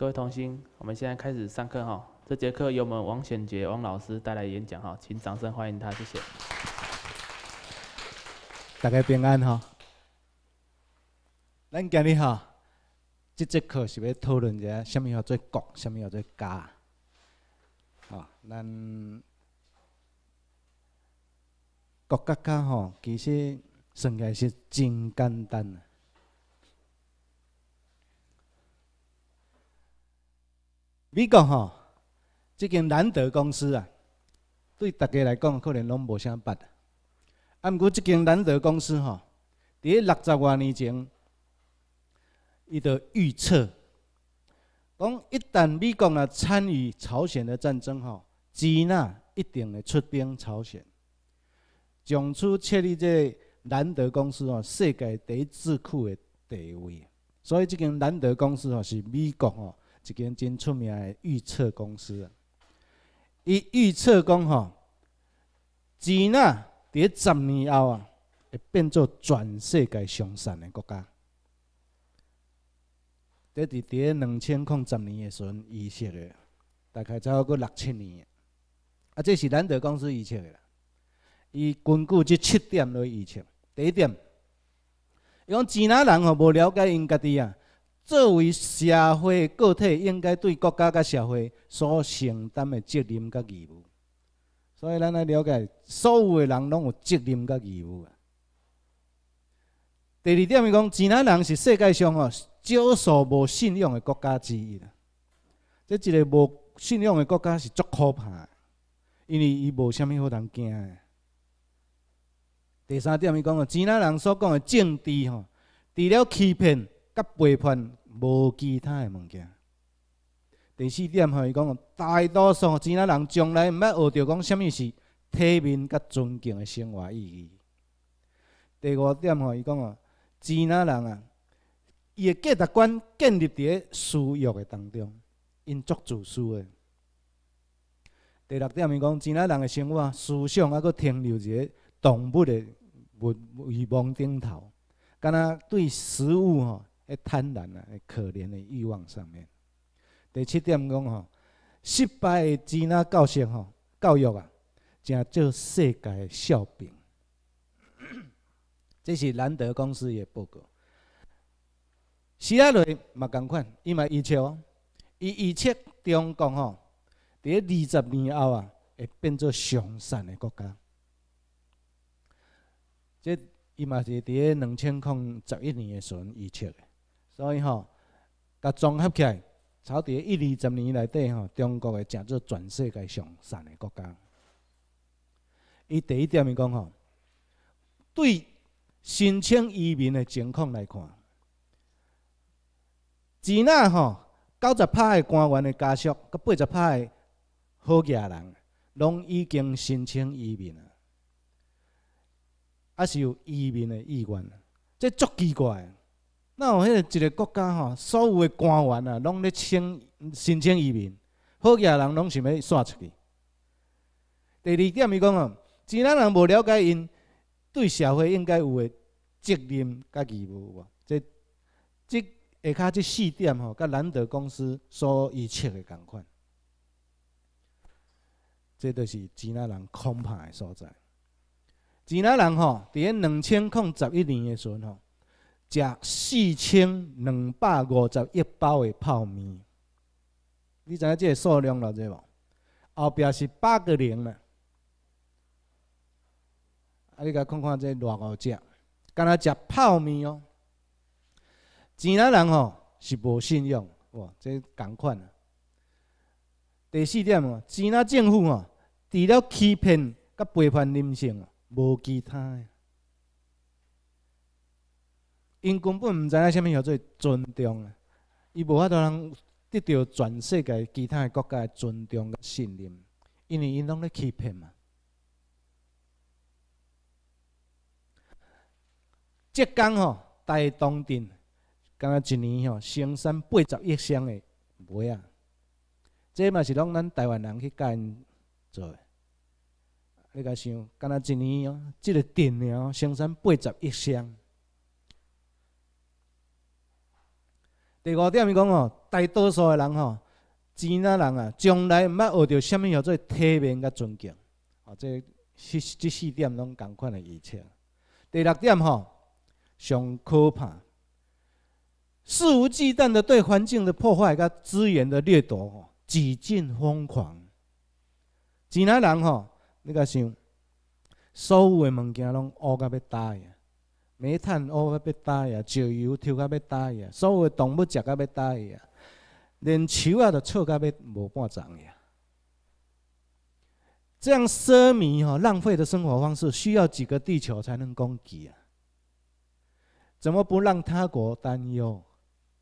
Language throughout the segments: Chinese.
各位同心，我们现在开始上课哈。这节课由我们王显杰王老师带来演讲哈，请掌声欢迎他，谢谢。大家平安哈。咱今日哈，这节课是要讨论一下什么叫做国，什么叫做家。哈，咱国家家哈，其实算起来是真简单呐。美国吼，这间兰德公司啊，对大家来讲可能拢无啥捌。啊，毋过这间兰德公司吼，伫六十外年前，伊就预测，讲一旦美国若参与朝鲜的战争吼，支那一定会出兵朝鲜，从此确立这兰德公司吼世界第一智库的地位。所以这间兰德公司吼是美国吼。一间真出名的预测公司，伊预测讲吼，钱纳伫咧十年后啊，会变作全世界上善的国家。伫伫伫咧两千零十年的时阵预测的，大概超过六七年。啊，这是兰德公司预测啦。伊根据即七点来预测，第一点，伊讲钱纳人吼无了解因家己啊。作为社会个体，应该对国家甲社会所承担的责任甲义务。所以，咱来了解，所有的人拢有责任甲义务啊。第二点，伊讲，钱纳人是世界上哦少数无信用的国家之一啦。即一个无信用的国家是足可怕，因为伊无虾米好通惊的。第三点，伊讲哦，吉纳人所讲的政治吼，除了欺骗。背叛无其他诶物件。第四点，伊讲，大多数钱人从来毋捌学到讲什物是体面佮尊敬诶生活意义。第五点，伊讲哦，钱人啊，伊诶价值观建立伫诶私欲诶当中，因足自私诶。第六点，伊讲，钱人诶生活思想啊，佫停留伫个动物个欲望顶头，敢若对食物吼。诶，贪婪啊！可怜的欲望上面。第七点讲吼，失败的囡仔教育吼，教育啊，真做世界笑柄。这是兰德公司的报告。希拉里嘛，咁款，伊嘛预测，伊预测中讲吼，伫咧二十年后啊，会变做上善的国家。即伊嘛是伫咧两千零十一年的时阵预测的。所以吼，甲综合起来，草底一、二十年内底吼，中国会成做全世界上善个国家。伊第一点伊讲吼，对申请移民诶情况来看，只那吼九十八个官员诶家属，佮八十八个好家人，拢已经申请移民啊，还是有移民诶意愿？即足奇怪。那有迄个一个国家吼，所有的官员啊，拢咧请申请移民，好嘢人拢想要刷出去。第二点伊讲吼，智囊人无了解因对社会应该有嘅责任佮义务，无？即即下骹即四点吼，甲兰德公司所预测嘅同款，即就是智囊人恐怕的所在。智囊人吼，伫咧两千零十一年的时候。食四千两百五十一包的泡面，你知影这个数量了，对无？后壁是八个零啦。啊，你甲看看这偌好食，干那食泡面哦。钱纳人哦是无信用哇，这同款。第四点哦，吉纳政府哦，除了欺骗、甲背叛人性，无其他。因根本毋知影虾物叫做尊重，伊无法度通得到全世界其他诶国家诶尊重甲信任，因为因拢咧欺骗嘛。浙江吼，大东镇，敢若一年吼生产八十亿箱诶梅啊，即嘛是拢咱台湾人去甲因做。你甲想，敢若一年哦，即个电吼生产八十亿箱。第五点是讲哦，大多数诶人吼，钱啊人啊，从来毋捌学到甚物叫做体面、甲尊敬。哦，这四即四点拢共款诶，一切。第六点吼，上可怕，肆无忌惮的对环境的破坏、甲资源的掠夺，吼，几近疯狂。钱啊人吼，你甲想，所有诶物件拢乌甲要呆。煤炭挖到要呆呀，石油抽到要呆呀，所有动物食到要呆呀，连树啊都 c u 要无半丛呀。这样奢靡哦、浪费的生活方式，需要几个地球才能供给啊？怎么不让他国担忧？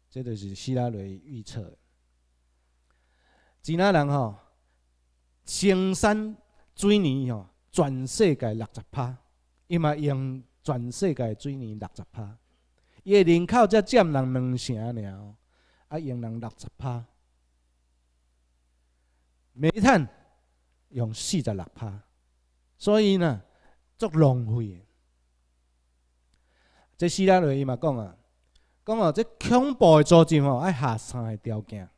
这就是希拉里预测。吉纳人哦，青山水泥哦，全世界六十趴，伊嘛用。全世界水泥六十趴，伊诶人口才占人两成尔，啊，用人六十趴，煤炭用四十六趴，所以呢，足浪费。这希腊瑞伊嘛讲啊，讲哦，这恐怖诶组织吼，爱下三个条件。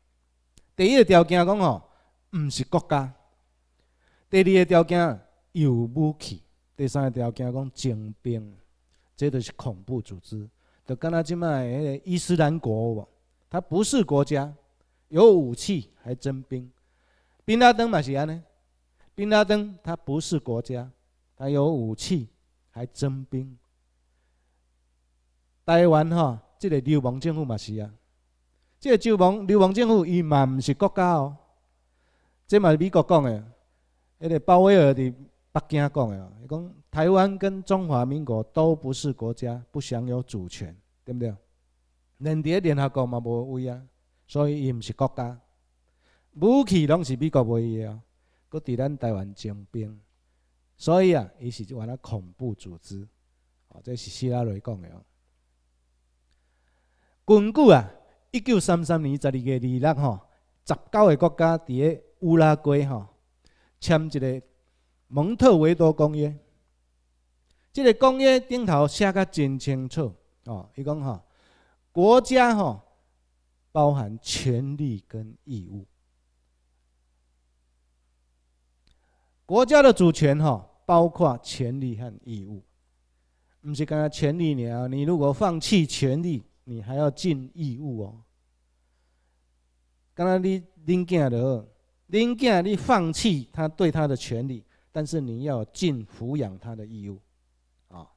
第一个条件讲吼，唔是国家；第二个条件有武器；第三个条件讲征兵。这都是恐怖组织，就刚它今麦伊斯兰国王。他不是国家，有武器还征兵。宾拉登嘛是安呢？宾拉登他不是国家，他有武器还征兵。台湾哈，这个流氓政府嘛是啊，这个流氓流氓政府伊嘛唔是国家哦，这嘛美国讲的，那个鲍威尔的。北京讲的哦，伊讲台湾跟中华民国都不是国家，不享有主权，对不对？连咧联合国嘛无位啊，所以伊毋是国家，武器拢是美国的哦，搁伫咱台湾征兵，所以啊，伊是就话恐怖组织，哦，这是希拉里讲的哦。根据啊，一九三三年十二月二六吼，十九个国家伫咧乌拉圭吼签一个。蒙特维多公约，这个公约顶头写甲真清楚哦。伊讲哈，国家吼包含权利跟义务。国家的主权吼包括权利和义务，不是讲权利了。你如果放弃权利，你还要尽义务哦。刚才你林建的，林建你放弃他对他的权利。但是你要尽抚养他的义务，啊！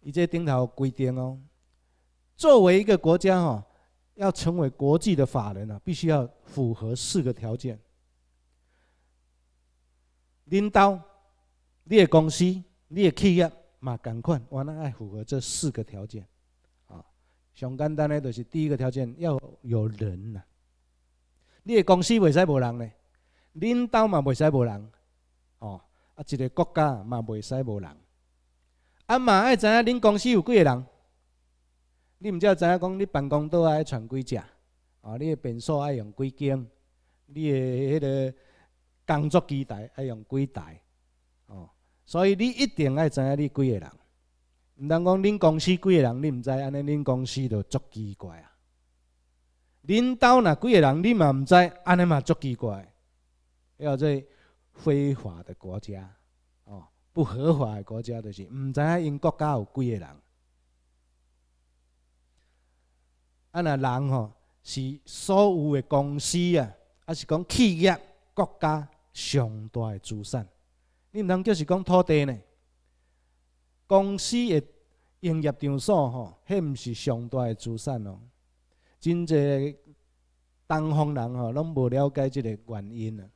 你这定好规定哦。作为一个国家哦，要成为国际的法人啊，必须要符合四个条件。领导，你的公司、你的企业嘛，赶款，我哋爱符合这四个条件，啊！上简单的就是第一个条件要有人呐，你的公司袂使无人咧。恁兜嘛袂使无人，哦，啊一个国家嘛袂使无人。啊嘛爱知影恁公司有几个人？你毋只知影讲你办公桌爱传几只，哦，你诶便所爱用几间，你诶迄个工作机台爱用几台，哦，所以你一定爱知影你几个人。毋通讲恁公司几个人，你毋知，安尼恁公司就足奇怪啊！恁兜若几个人，你嘛毋知，安尼嘛足奇怪。了，做非法的国家，哦，不合法的国家，就是毋知影因国家有几个人。啊，那人吼是所有的公司啊，还是讲企业、国家上大的资产？你毋通叫是讲土地呢？公司的营业场所吼，迄毋是上大的资产哦。真侪东方人吼，拢无了解即个原因啊。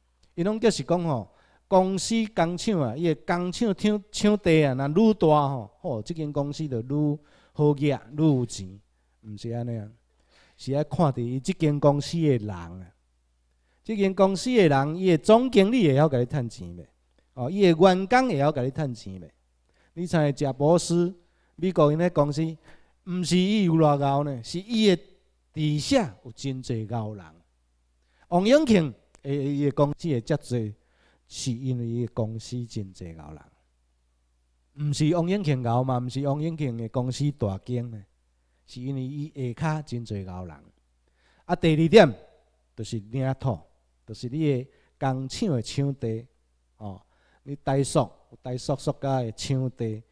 伊拢皆是讲吼，公司工厂啊，伊个工厂厂厂地啊，若愈大吼，吼，即间公司就愈好业，愈有钱，毋是安尼啊？是爱看着伊即间公司的人啊，即间公司的人，伊个总经理会晓甲你趁钱袂？哦，伊个员工会晓甲你趁钱袂？你猜乔布斯，美国因个公司，毋是伊有偌贤呢？是伊个底下有真侪贤人，王永庆。诶，伊的公司会遮侪，是因为伊的公司真济老人，毋是王永庆老嘛？毋是王永庆的公司大间的，是因为伊下骹真济老人。啊，第二点就是领土，就是你的工厂的场地，哦，你大所、台塑塑家的场地，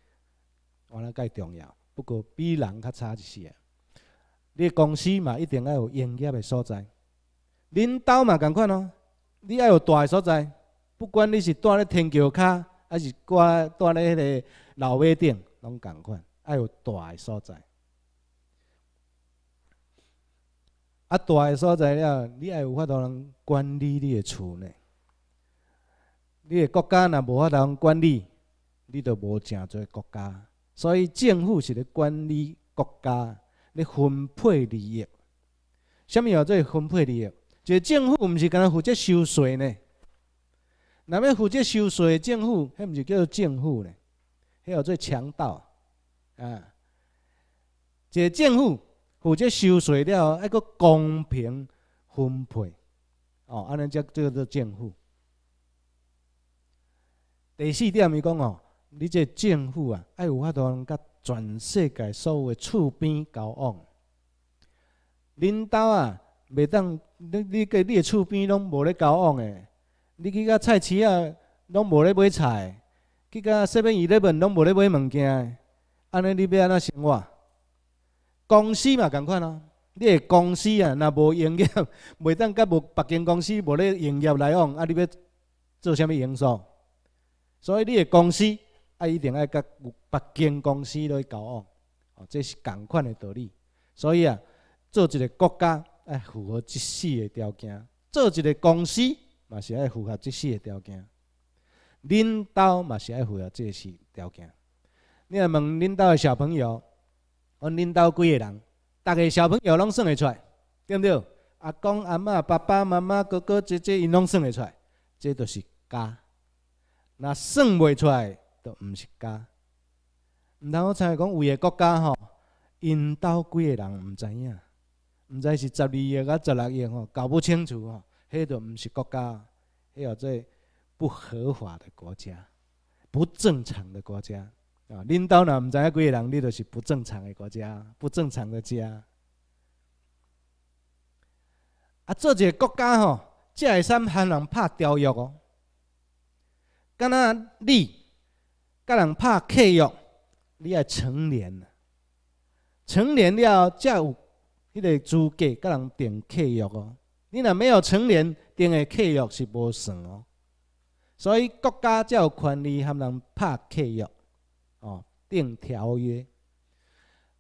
完了介重要，不过比人较差一些。你公司嘛，一定要有营业的所在，恁兜嘛，共款咯。你爱有大个所在，不管你是住咧天桥骹，还是住住咧迄个楼尾顶，拢同款。爱有大个所在，啊，大个所在了，你爱有法度通管理你诶厝呢？你诶国家若无法度通管理，你就无正侪国家。所以政府是咧管理国家，咧分配利益。甚么叫做分配利益？即政府毋是干焦负责收税呢？若要负责收税，政府迄毋是叫做政府呢？迄有做强盗啊！即政府负责收税了，还佫公平分配哦，安尼才叫做政府。第四点是讲哦，你即政府啊，爱有法度甲全世界所有诶厝边交往，恁兜啊袂当。你你个你个厝边拢无咧交往诶，你去甲菜市啊，拢无咧买菜；去甲说明伊咧问，拢无咧买物件。安尼你要安怎生活？公司嘛共款啊，你个公司啊，若无营业，袂当甲无别间公司无咧营业来往。啊，你要做啥物营素？所以你个公司啊，一定爱甲别间公司咧交往。哦，这是共款个道理。所以啊，做一个国家。哎，符合即四个条件，做一个公司嘛是爱符合即四个条件。领导嘛是爱符合四个条件。你若问领导的小朋友，阮领导几个人，逐个小朋友拢算会出，来，对不对？阿公阿嬷、爸爸妈妈、哥哥姐姐，伊拢算会出，来，这就是家。若算袂出，来，都毋是家。毋通我猜讲，有伊国家吼，因兜几个人毋知影。毋知是十二亿啊，十六亿吼，搞不清楚吼，迄著毋是国家，迄个即不合法的国家，不正常的国家啊！领导若毋知影几个人，你著是不正常的国家，不正常的家。啊，做一个国家吼，才会使喊人拍条约哦。敢若你，甲人拍契约，你系成年了，成年了才有。迄个资格甲人订契约哦，你若没有成年订的契约是无算哦，所以国家才有权利和人拍契约哦，订条约。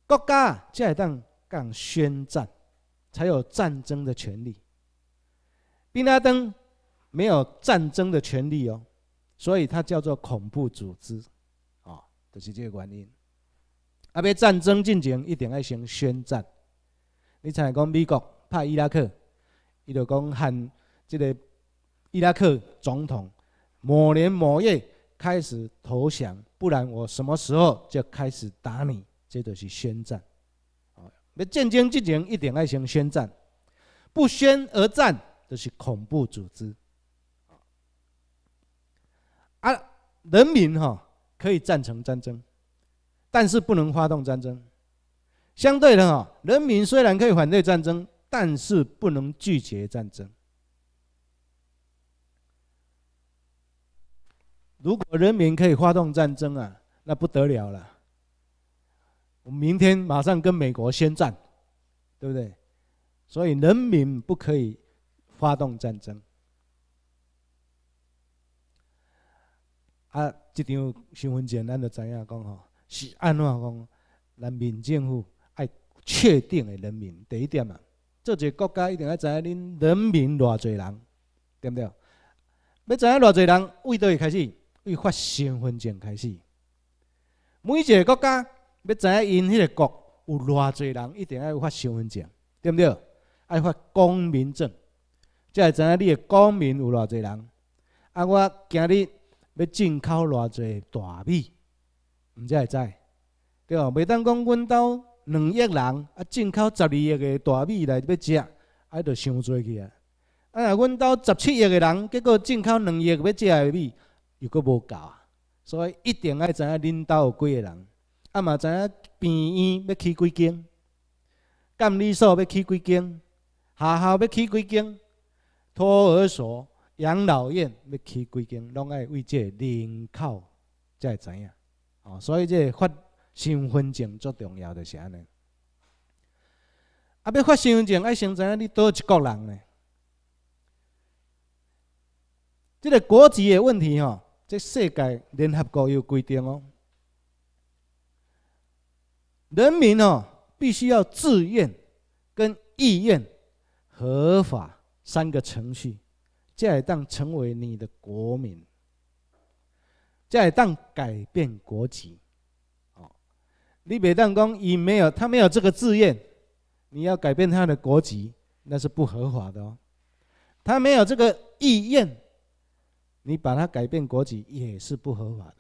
国家才会当讲宣战，才有战争的权利。b 拉登没有战争的权利哦，所以他叫做恐怖组织哦，就是这个原因。啊，要战争进行一定要先宣战。你像讲美国怕伊拉克，伊就讲喊这个伊拉克总统某年某月开始投降，不然我什么时候就开始打你，这就是宣战。那战争之前一定要先宣战，不宣而战就是恐怖组织。啊，人民哈可以赞成战争，但是不能发动战争。相对的哦，人民虽然可以反对战争，但是不能拒绝战争。如果人民可以发动战争啊，那不得了了。我们明天马上跟美国宣战，对不对？所以人民不可以发动战争。啊，这张新闻简单就知影讲吼，是安怎讲？人民政府。确定诶，人民第一点啊，做个国家一定要知恁人民偌济人，对不对？要知影偌济人，为倒会开始？为发身份证开始。每一个国家要知影因迄个国有偌济人，一定要有发身份证，对不对？爱发公民证，才会知影你诶公民有偌济人。啊，我今日要进口偌济大米，毋才会知，对无？每当讲阮兜。两亿人啊，进口十二亿个大米来要食，还著伤多去啊！啊，阮兜十七亿个人，结果进口两亿要食个米又阁无够啊！所以一定爱知影恁兜有几个人，啊嘛知影病院要起几间，监理所要起几间，学校要起几间，托儿所、养老院要起几间，拢爱为这人口才会知影。哦，所以这发。身份证最重要的是安尼。啊，要发身份证，爱先知影你倒一个人呢。这个国籍的问题吼，在世界联合国有规定哦。人民哦，必须要自愿、跟意愿、合法三个程序，才当成为你的国民。才当改变国籍。你北淡公已没有他没有这个自愿，你要改变他的国籍，那是不合法的哦。他没有这个意愿，你把他改变国籍也是不合法的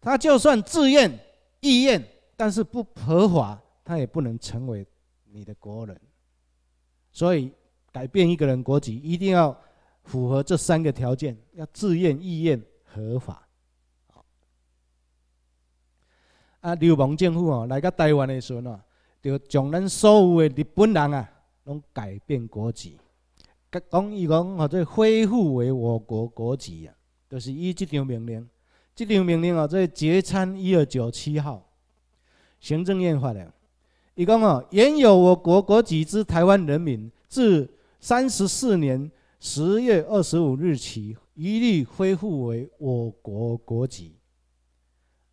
他就算自愿意愿，但是不合法，他也不能成为你的国人。所以，改变一个人国籍一定要符合这三个条件：要自愿、意愿、合法。啊，流氓政府哦，来到台湾的时阵哦，就将咱所有的日本人啊，拢改变国籍。讲，伊讲哦，这恢复为我国国籍啊，就是依这张命令。这张命令哦，这节参一二九七号行政院发的。伊讲哦，原有我国国籍之台湾人民，自三十四年十月二十五日起，一律恢复为我国国籍。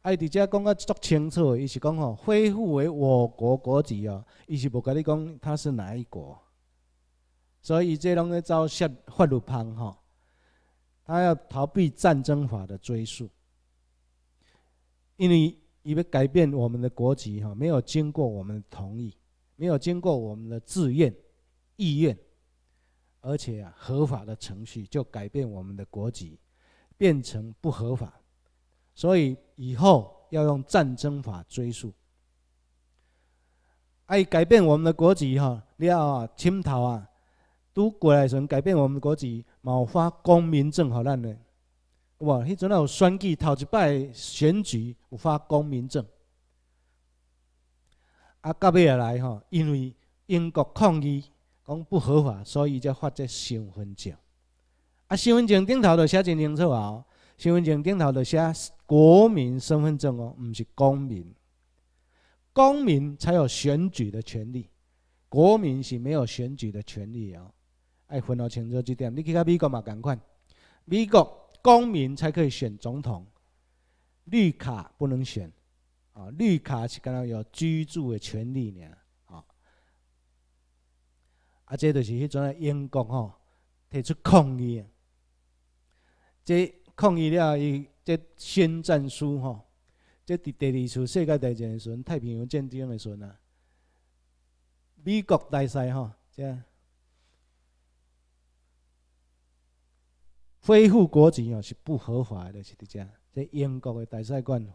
哎，伫这讲个足清楚，伊是讲吼恢复为我国国籍哦，伊是无甲你讲他是哪一国，所以这拢咧走涉法律判吼，他要逃避战争法的追溯，因为伊要改变我们的国籍吼，没有经过我们同意，没有经过我们的自愿意愿，而且啊合法的程序就改变我们的国籍，变成不合法。所以以后要用战争法追溯。哎，改变我们的国籍哈，你要侵逃啊，都过来从改变我们的国籍，冇发公民证好咱的，哇！迄阵啊有选举头一摆选举有发公民证，啊，到尾来吼，因为英国抗议讲不合法，所以才发这身份证。啊，身份证顶头都写真清楚啊，身份证顶头都写。国民身份证哦，不是公民，公民才有选举的权利，国民是没有选举的权利哦。哎，分哦清楚这点，你去到美国嘛，赶款，美国公民才可以选总统，绿卡不能选，啊，绿卡是干哪有居住的权利呢？好，啊，这就是迄种英国吼提出抗议，这抗议了伊。这宣战书吼，这在第二次世界大战的时阵，太平洋战争的时阵啊，美国大赛吼，这恢复国籍哦是不合法的，是伫遮，这英国的大赛馆，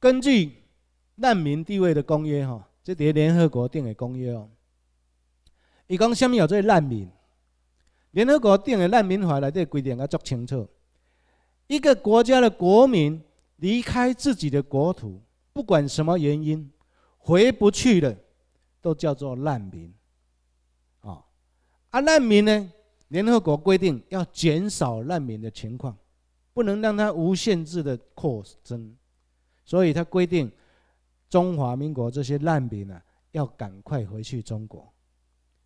根据难民地位的公约哈，这伫联合国定的公约哦，伊讲虾米叫做难民？联合国定的难民法来的规定，要作清楚。一个国家的国民离开自己的国土，不管什么原因，回不去的，都叫做难民。啊，啊，难民呢？联合国规定要减少难民的情况，不能让它无限制的扩增。所以它规定，中华民国这些难民呢，要赶快回去中国。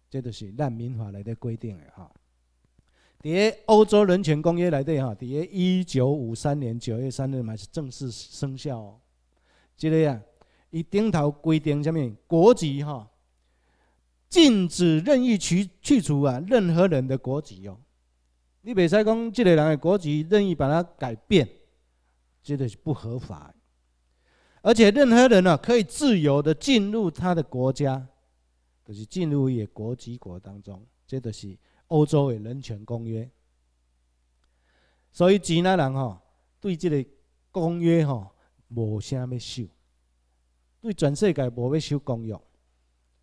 这都是难民法来的规定嘞，伫个欧洲人权公约来底哈，伫个一九五三年九月三日嘛是正式生效。这个啊，伊顶头规定下物？国籍哈，禁止任意取去除啊任何人的国籍哦。你别再讲这个人的国籍任意把它改变，这个是不合法。而且任何人啊，可以自由的进入他的国家，就是进入一国籍国当中，这个是。欧洲嘅人权公约，所以吉纳人吼对即个公约吼无啥要修，对全世界无要修公约，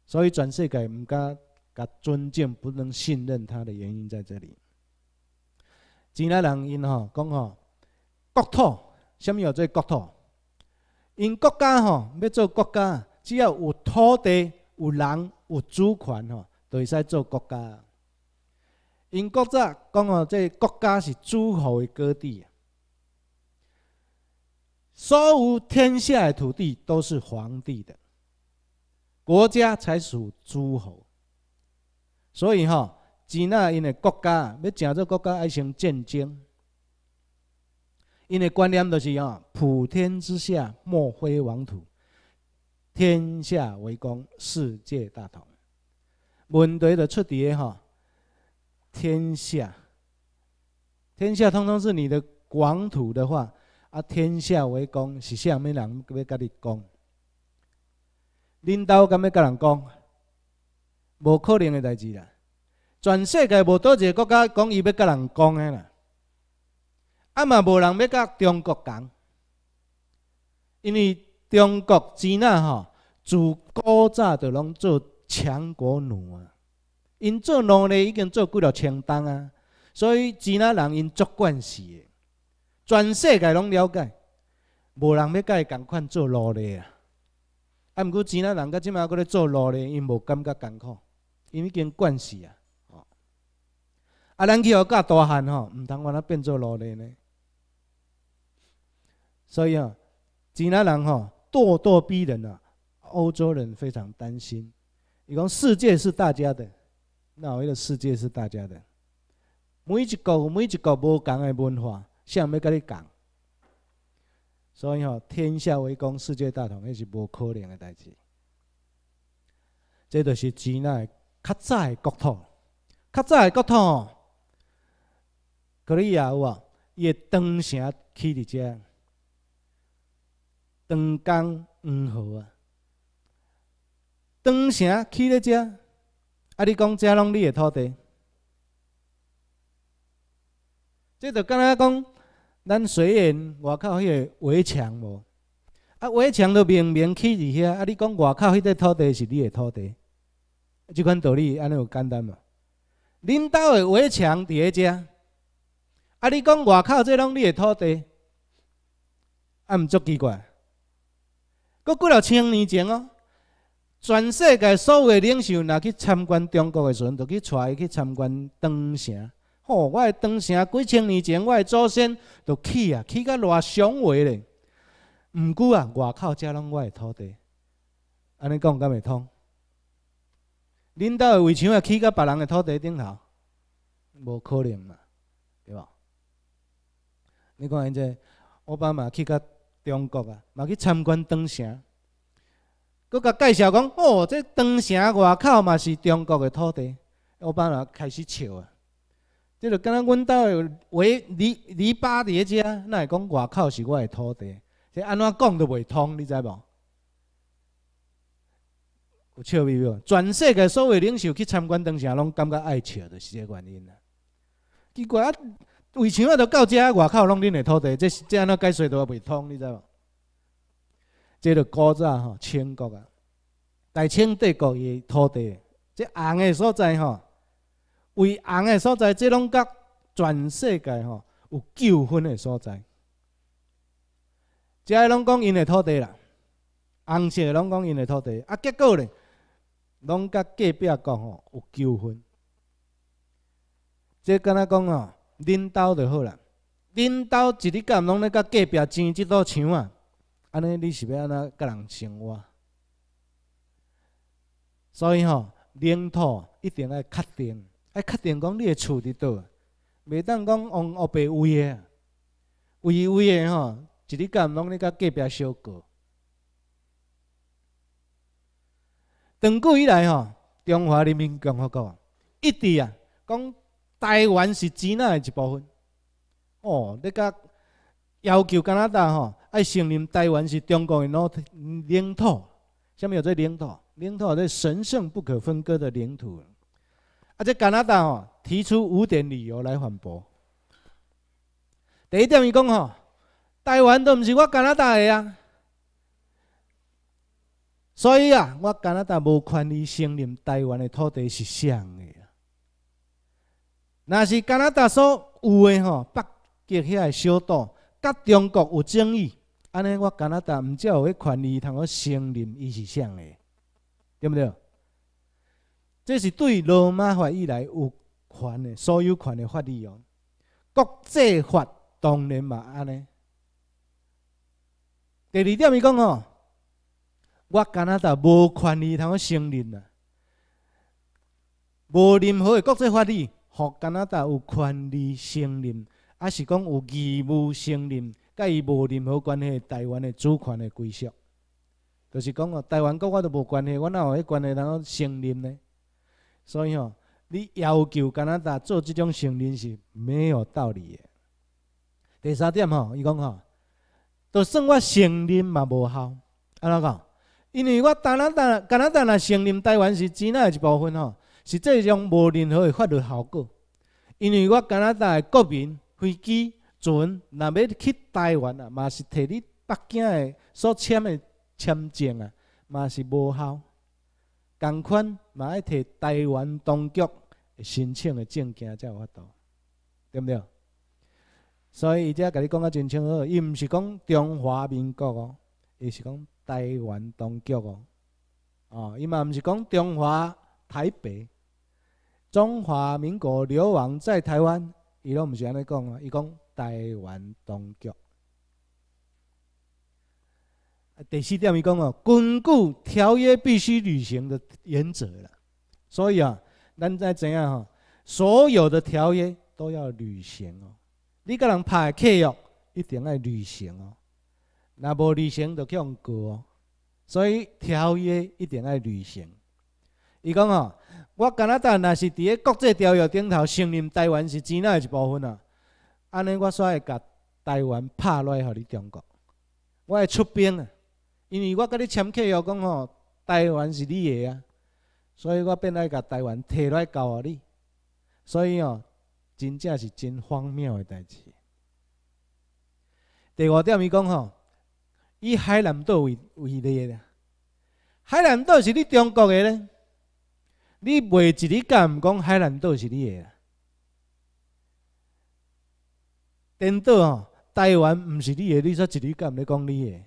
所以全世界唔敢甲尊敬、不能信任他的原因在这里。吉纳人因吼讲吼国土，虾米叫做国土？因国家吼要做国家，只要有土地、有人、有主权吼，就会使做国家。因国祚讲哦，这国家是诸侯的割地所有天下的土地都是皇帝的，国家才属诸侯。所以哈，只那因的国家要建这国家爱先战争，因的观念就是啊，普天之下莫非王土，天下为公，世界大同。问题就出伫个哈？天下，天下通通是你的广土的话，啊，天下为公。是啥物人们两要甲你讲，领导敢要甲人讲，无可能的代志啦。全世界无倒一个国家讲伊要甲人讲的啦，啊嘛，无人要甲中国讲，因为中国自那吼，自古早就拢做强国奴啊。因做奴隶已经做几了千冬啊，所以吉拉人因做惯事，全世界拢了解，无人要甲伊共款做奴隶啊。啊，毋过吉拉人到即马还伫做奴隶，因无感觉艰苦，因已经惯事啊。哦，啊，咱去后教大汉吼，毋通我呾变做奴隶呢？所以啊，吉拉人吼咄咄逼人啊，欧洲人非常担心。伊讲世界是大家的。那迄个世界是大家的，每一个每一个无共的文化，想要跟你讲，所以吼，天下为公，世界大同，迄是无可能的代志。这都是之内较早的国土，较早的国土，可以有啊。伊的长城起伫遮，长江黄河啊，长城起伫遮。啊！你讲遮拢你的土地，这就敢若讲？咱随盐外口迄个围墙无？啊，围墙都明明起伫遐。啊，你讲外口迄块土地是你的土地，即款道理安尼有简单无？恁兜的围墙伫在遮，啊，你讲外口这拢你的土地，啊，毋足奇怪？搁过了千年前哦。全世界所有的领袖若去参观中国的时候，都去带去参观长城。吼，我的长城几千年前我的祖先都去啊，去到偌雄伟嘞。毋过啊，外口遮拢我的土地，安尼讲敢会通？恁兜为围墙也起到别人的土地顶头？无可能啦，对吧？你看现在奥巴马去到中国啊，嘛去参观长城。佮介绍讲，哦，这长城外口嘛是中国的土地，奥巴马开始笑啊，即个敢若阮兜有位泥泥巴伫遐遮，那会讲外口是我的土地，即安怎讲都袂通，你知无？有笑咪无？全世界所有领袖去参观长城，拢感觉爱笑，就是个原因啊！奇怪，啊，为什么都到遮外口拢恁的土地？即即安怎解释都袂通，你知无？这个古早吼，清国啊，大清帝国伊土地，即红的所在吼，为红的所在，即拢甲全世界吼有纠纷的所在。即个拢讲因的土地啦，红色的拢讲因的土地，啊，结果咧，拢甲隔壁讲吼有纠纷。这敢若讲吼，恁兜就好啦，恁兜一日干拢咧甲隔壁争即堵墙啊。安尼，你是要安怎甲人生活？所以吼，领土一定要确定，要确定讲你厝伫倒，袂当讲往后边位的，位位的吼，一日间拢咧甲隔壁小过。长久以来吼，中华人民共和国一直啊讲台湾是支那的一部分。哦，你甲要求加拿大吼？爱承认台湾是中国的领土，上面有这领土，领土这神圣不可分割的领土。啊！这加拿大哦，提出五点理由来反驳。第一点是讲哦，台湾都毋是我加拿大的啊，所以啊，我加拿大无权利承认台湾的土地是谁啊。那是加拿大所有的吼北极遐小岛，甲中国有争议。安尼，我加拿大唔只有迄权利通我承认伊是啥个，对不对？这是对罗马法以来有权的所有权的法律哦。国际法当然嘛，安尼。第二点伊讲吼，我加拿大无权利通我承认啊，无任何的国际法律，互加拿大有权利承认，还是讲有义务承认？佮伊无任何关系，台湾的主权的归属，就是讲哦，台湾跟我都无关系，我哪有迄关系然后承认呢？所以哦，你要求加拿大做这种承认是没有道理的。第三点哦，伊讲吼，就算我承认嘛无效，安怎讲？因为我加拿大加拿大来承认台湾是只那一部分哦，是这种无任何的法律效果，因为我加拿大的国民飞机。船，若要去台湾啊，嘛是摕你北京的所签的签证啊，嘛是无效。同款嘛爱摕台湾当局申请的证件才有法度，对毋对？所以伊才甲你讲啊，真清楚，伊毋是讲中华民国哦，伊是讲台湾当局哦。哦，伊嘛毋是讲中华台北。中华民国流亡在台湾，伊拢毋是安尼讲啊，伊讲。台湾当局。第四点，伊讲哦，根据条约必须履行的原则了。所以啊，咱在怎样哈，所有的条约都要履行哦。你个人拍的契约一定要履行哦，那无履行就强过哦。所以条约一定要履行。伊讲哦，我加拿大也是在国际条约顶头承认台湾是支那一部分啊。安尼我煞会甲台湾拍落来，互你中国，我会出兵啊！因为我甲你签契约，讲吼，台湾是你的啊，所以我变来甲台湾摕来交互你，所以哦，真正是真荒谬的代志。第五点伊讲吼，以海南岛为为例啦，海南岛是你中国的咧，你袂一日敢讲海南岛是你的。颠倒吼，台湾毋是你诶，你煞一日讲咧讲你诶，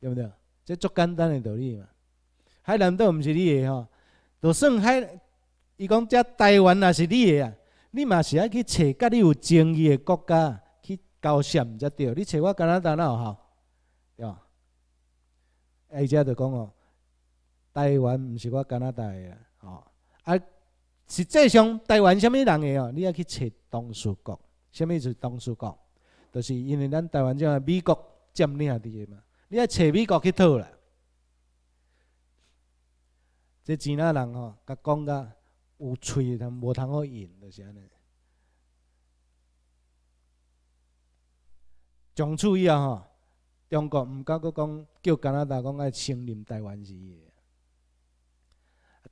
对毋对？即足简单诶道理嘛。海南岛毋是你诶吼，就算海伊讲遮台湾也是你诶啊，你嘛是爱去找甲你有争议诶国家去交涉才对。你找我加拿大有吼，对嘛？伊遮就讲吼，台湾毋是我加拿大啊吼，啊，实际上台湾虾物人诶哦，你要去找当事国。虾米是当初讲，就是因为咱台湾这样美国占领的嘛，你爱找美国去讨啦。这钱呐人吼，甲讲甲有嘴通无通好用，就是安尼。从此以后，吼、中国毋敢阁讲叫加拿大讲爱承认台湾是。伊。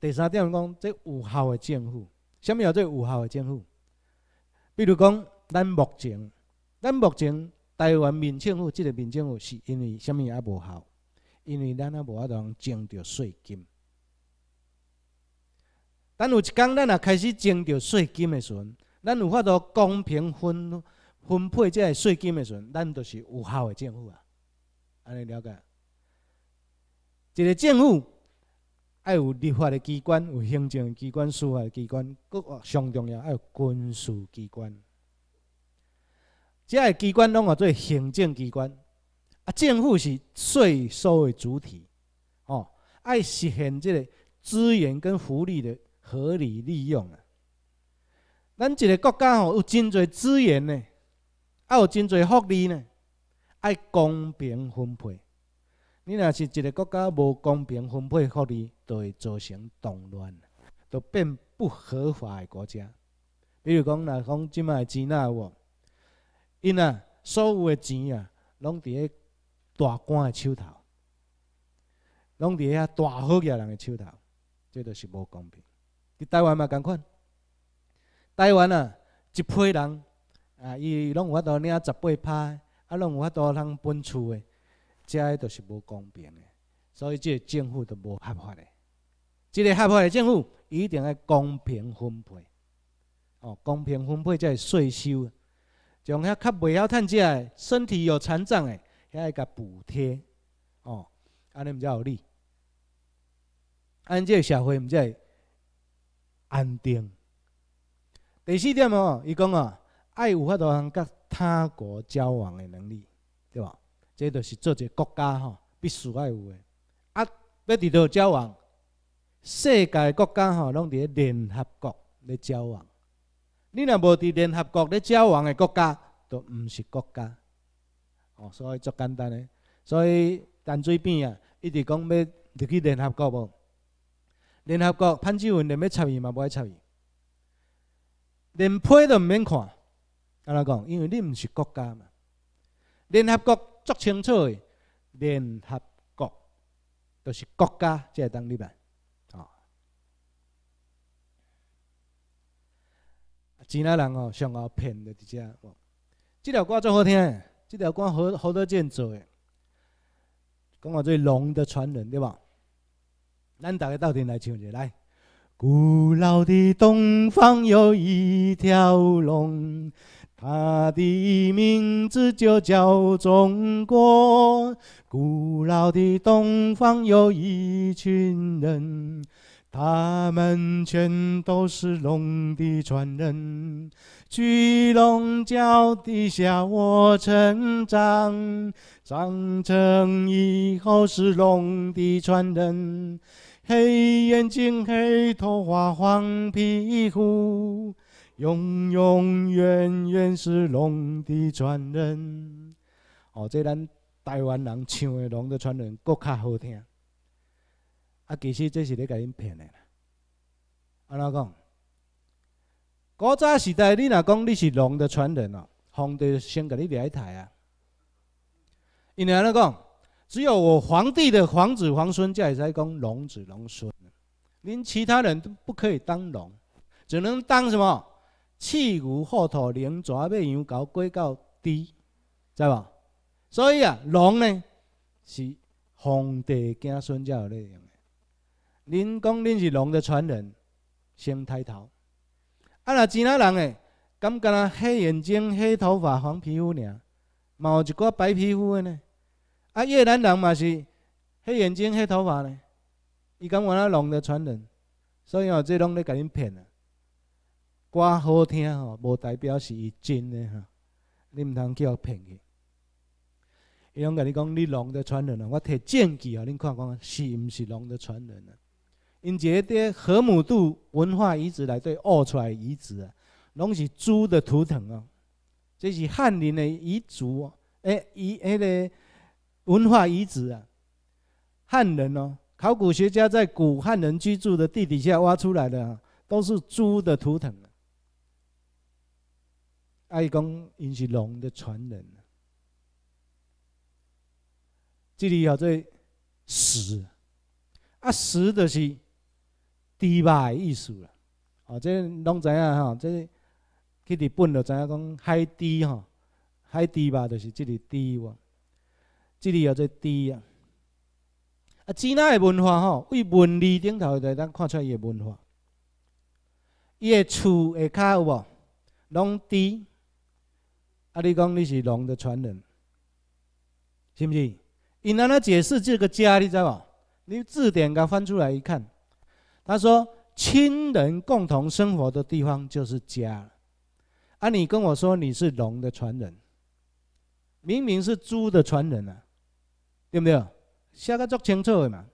第三点讲，这有效的政府，啥物叫做有效的政府？比如讲。咱目前，咱目前台湾民政府即个民政府，是因为虾物也无效，因为咱也无法度征着税金。等有一天咱也开始征着税金的时阵，咱有法度公平分分配即个税金的时阵，咱就是有效的政府啊！安尼了解？一个政府爱有立法的机关、有行政的机关、司法的机关，个上重要要有军事机关。即个机关拢叫做行政机关，啊，政府是税收的主体，哦，爱实现这个资源跟福利的合理利用啊。咱一个国家吼，有真侪资源呢，还有真侪福利呢，爱公平分配。你若是一个国家无公平分配福利，就会造成动乱，就变不合法的国家。比如讲，若讲即卖钱因呐，所有的钱啊，拢伫喺大官的手头，拢伫遐大好家人的手头，这都是无公平。伫台湾嘛，共款。台湾啊，一批人啊，伊拢有法度领十八拍，啊，拢有法度通分厝的，这个都是无公平的。所以，即个政府都无合法嘅。即个合法的政府一定要公平分配，哦，公平分配才会税收。像遐较袂晓趁食诶，身体有残障诶，遐个甲补贴，哦，安尼毋才有利。按即个社会毋才会安定。第四点哦，伊讲哦，爱有法度通甲他国交往诶能力，对吧？即著是做一个国家吼必须爱有诶。啊，要伫倒交往，世界国家吼拢伫咧联合国咧交往。你若无伫联合国咧交往诶国家，都毋是国家。哦，所以足简单诶。所以淡水边啊，一直讲要入去联合国无？联合国潘志文连要插伊嘛，无爱插伊。连批都毋免看，安怎讲？因为你毋是国家嘛。联合国足清楚诶，联合国著是国家才当你办。钱哪人哦？上下骗的伫遮。即条歌最好听，即条歌好好的见做诶。讲话做龙的传人，对无？咱大家斗阵来唱一下，来。古老的东方有一条龙，它的名字就叫中国。古老的东方有一群人。他们全都是龙的传人，巨龙脚底下我成长，长成以后是龙的传人，黑眼睛、黑头发、黄皮肤，永永远远是龙的传人。哦，这咱台湾人唱的龙的传人，够较好听。啊，其实这是在给恁骗的啦！安怎讲？古早时代，你若讲你是龙的传人哦，皇帝先给你一抬啊！因为安老讲？只有我皇帝的皇子皇孙才会使讲当龙子龙孙，您其他人都不可以当龙，只能当什么？气牛、火土灵蛇、马、羊、狗、鸡、狗、猪，知道吧？所以啊，龙呢是皇帝子孙才有咧用。恁讲恁是龙的传人，先抬头。啊，若越南人诶，咁干呐黑眼睛、黑头发、黄皮肤尔，嘛有一寡白皮肤的呢。啊，越南人嘛是黑眼睛、黑头发呢，伊讲我呐龙的传人，所以哦，这拢咧甲恁骗啊。歌好听吼，无代表是伊真咧哈，你毋通叫骗去。伊拢甲你讲，你龙的传人啊，我提证据啊，恁看看是毋是龙的传人啊？因这滴河姆渡文化遗址来对挖出来遗址啊，拢是猪的图腾哦。这是汉人的一族，哎遗迄个文化遗址啊。汉人哦，考古学家在古汉人居住的地底下挖出来的，都是猪的图腾。啊。伊讲因是龙的传人。这里有个石，啊石就是。肉吧，意思啦！哦，即拢知影吼，即去日本就知影讲海猪吼，海猪吧就是即个猪哇，即个有只低呀。啊，吉那的文化吼，为文字顶头就咱看出伊的文化，伊的厝下骹有无？拢猪，啊！你讲你是龙的传人，是毋是？伊拿来解释这个家，你知道无？你字典甲翻出来一看。他说：“亲人共同生活的地方就是家。”啊，你跟我说你是龙的传人，明明是猪的传人啊，对不对？写个足清楚的嘛，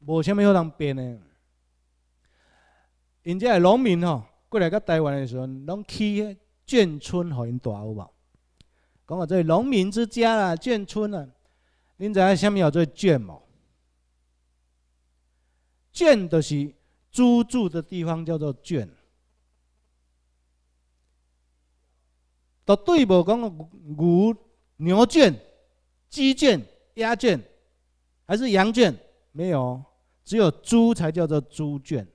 无虾米好当编的。因这系农民吼，过来到台湾的时候，拢起眷村给因住有无？讲话这农民之家啦，眷村啊，您知下面叫做眷无？圈的是猪住的地方，叫做圈。都对不？讲牛圈、鸡圈、鸭圈，还是羊圈？没有，只有猪才叫做猪圈。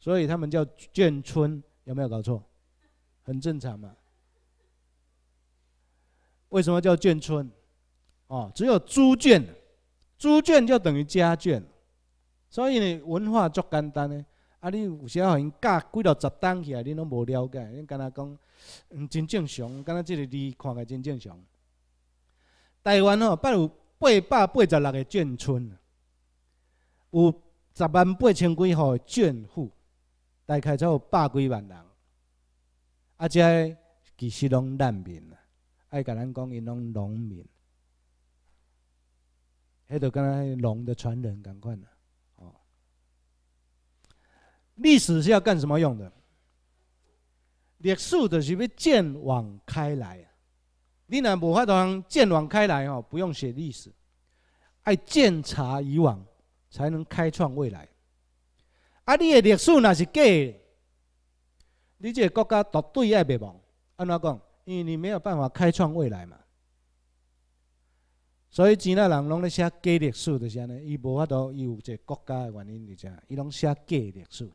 所以他们叫圈村，有没有搞错？很正常嘛。为什么叫圈村？哦，只有猪圈，猪圈就等于家圈。所以呢，文化足简单呢。啊，你有时啊，因教几条杂东起来，你拢无了解。你敢若讲，嗯，真正常。敢若即个字看来真正常。台湾吼、哦，有八百八十六个眷村，有十万八千几户眷户，大概才有百几万人。啊，个其实拢难民啊，爱甲咱讲，因拢农民。迄就敢那农的传人，共款呐！历史是要干什么用的？历史就是要剑往开来。你若无法度剑往开来哦，不用写历史。爱鉴察以往，才能开创未来。啊，你的历史那是假，的，你这国家绝对爱灭亡。安怎讲，因为你没有办法开创未来嘛。所以，钱那人拢咧写假历史，就是安尼。伊无法度，伊有个国家的原因，就正，伊拢写假历史。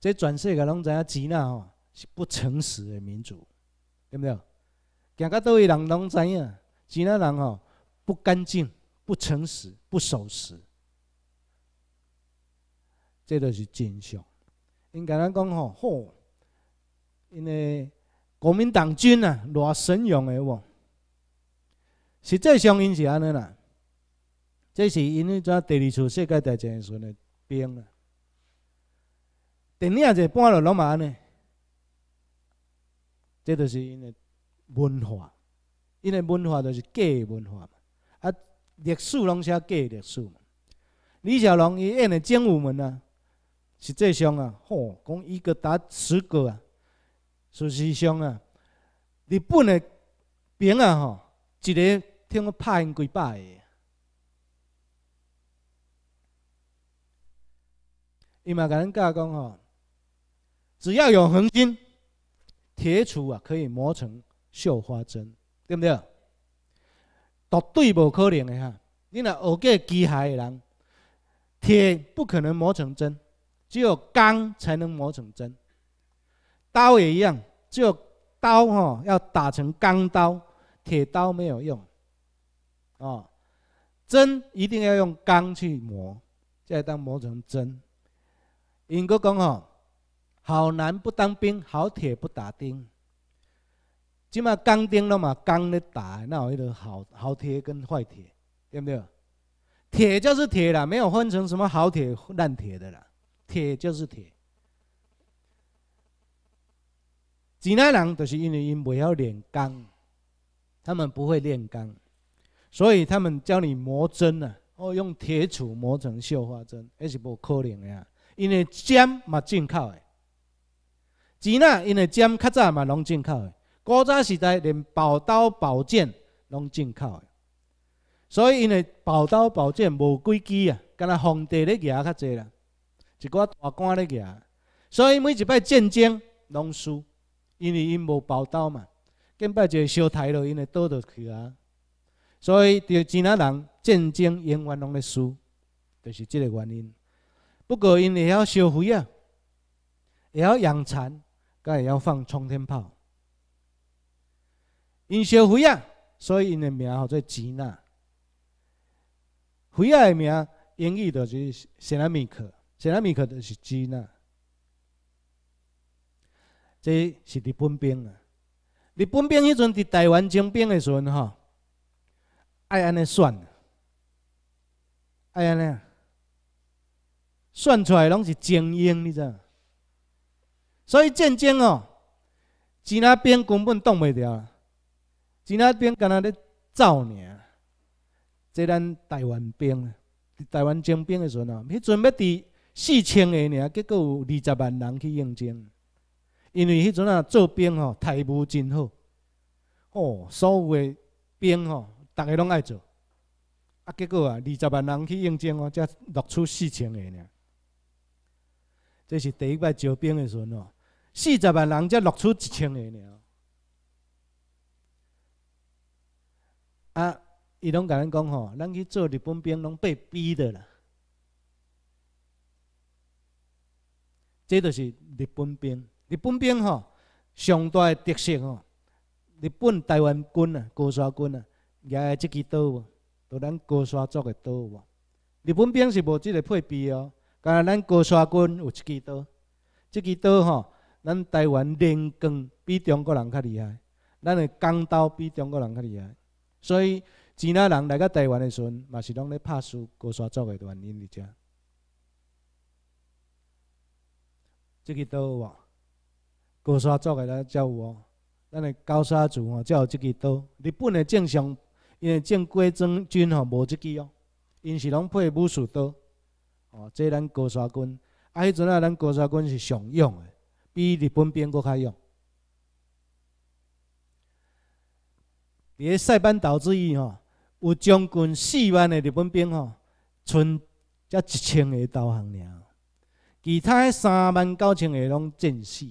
这全世界拢知影吉纳吼是不诚实的民族，对不对？行到倒位人拢知影，吉纳人吼不干净、不诚实、不守时，这都是真相。因刚咱讲吼，因为国民党军啊，偌神勇的喔。实际上因是安尼啦，这是因为在第二次世界大战时的兵啊。电影一搬落拢嘛安尼，这就是因为文化，因为文化就是假的文化嘛，啊，历史拢写假历史嘛。李小龙伊演的《精武门》啊，实际上啊，吼，讲一个打十个啊，事实上啊，日本的兵啊吼，一个通拍因几百个。伊嘛甲咱教讲吼。只要有恒心，铁杵啊可以磨成绣花针，对不对？绝对不可能的哈！你那学过机械的人，铁不可能磨成针，只有钢才能磨成针。刀也一样，只有刀哈要打成钢刀，铁刀没有用。哦，针一定要用钢去磨，才当磨成针。尹国公哈。好男不当兵，好铁不打钉。即嘛钢钉了嘛，钢咧打，那有得好好铁跟坏铁，对不对？铁就是铁啦，没有分成什么好铁烂铁的啦，铁就是铁。几南人都是因为因不要炼钢，他们不会炼钢，所以他们教你磨针啊，哦用铁杵磨成绣花针，那是无可能呀，因为尖嘛进口的。钱啊，因为剑较早嘛拢进口的，古早时代连宝刀宝剑拢进口的，所以因为宝刀宝剑无贵机啊，敢若皇帝咧举较济啦，一挂大官咧举，所以每一摆战争拢输，因为因无宝刀嘛，更别就烧台了，因为倒倒去啊，所以着钱南人战争永远拢咧输，就是即个原因。不过因会晓烧灰啊，会晓养蚕。佮会晓放冲天炮，因烧灰啊，所以因的名号做吉娜。灰啊的名，英语就是 s e 米克，n a 米克 l 就是吉娜。这是日本兵啊，日本兵迄阵伫台湾征兵的时阵吼，爱安尼算，爱安尼，算出来拢是精英，你知道。所以战争哦，其他兵根本挡袂掉，其他兵敢若咧走尔。即咱台湾兵，台湾征兵的时阵哦，迄阵要伫四千个尔，结果有二十万人去应征，因为迄阵啊做兵哦待遇真好，哦，所有的兵哦，逐个拢爱做，啊，结果啊二十万人去应征哦，才录取四千个尔。这是第一摆招兵的时哦。四十万人才录取一千个尔。啊，伊拢甲咱讲吼，咱去做日本兵拢被逼的啦。这著是日本兵。日本兵吼，上大的特色吼，日本台湾军啊，高山军啊，拿一支刀，无，同咱高山族的刀。无。日本兵是无这个配备哦，干咱高山军有一支刀，这支刀吼。咱台湾连钢比中国人较厉害，咱的钢刀比中国人较厉害，所以其他人来到台湾的时阵嘛是拢咧拍输高砂族的原因伫遮。即个刀无？高砂族的咱才有哦，咱的高山族哦才有即个刀。日本的正常因为正规征军吼无即个哦，因是拢配武士刀哦，即咱高沙军啊，迄阵啊咱高沙军是常用个。比日本兵搁较弱。伫个塞班岛之伊吼，有将近四万个日本兵吼，剩才一千个投降尔，其他三万九千个拢战死。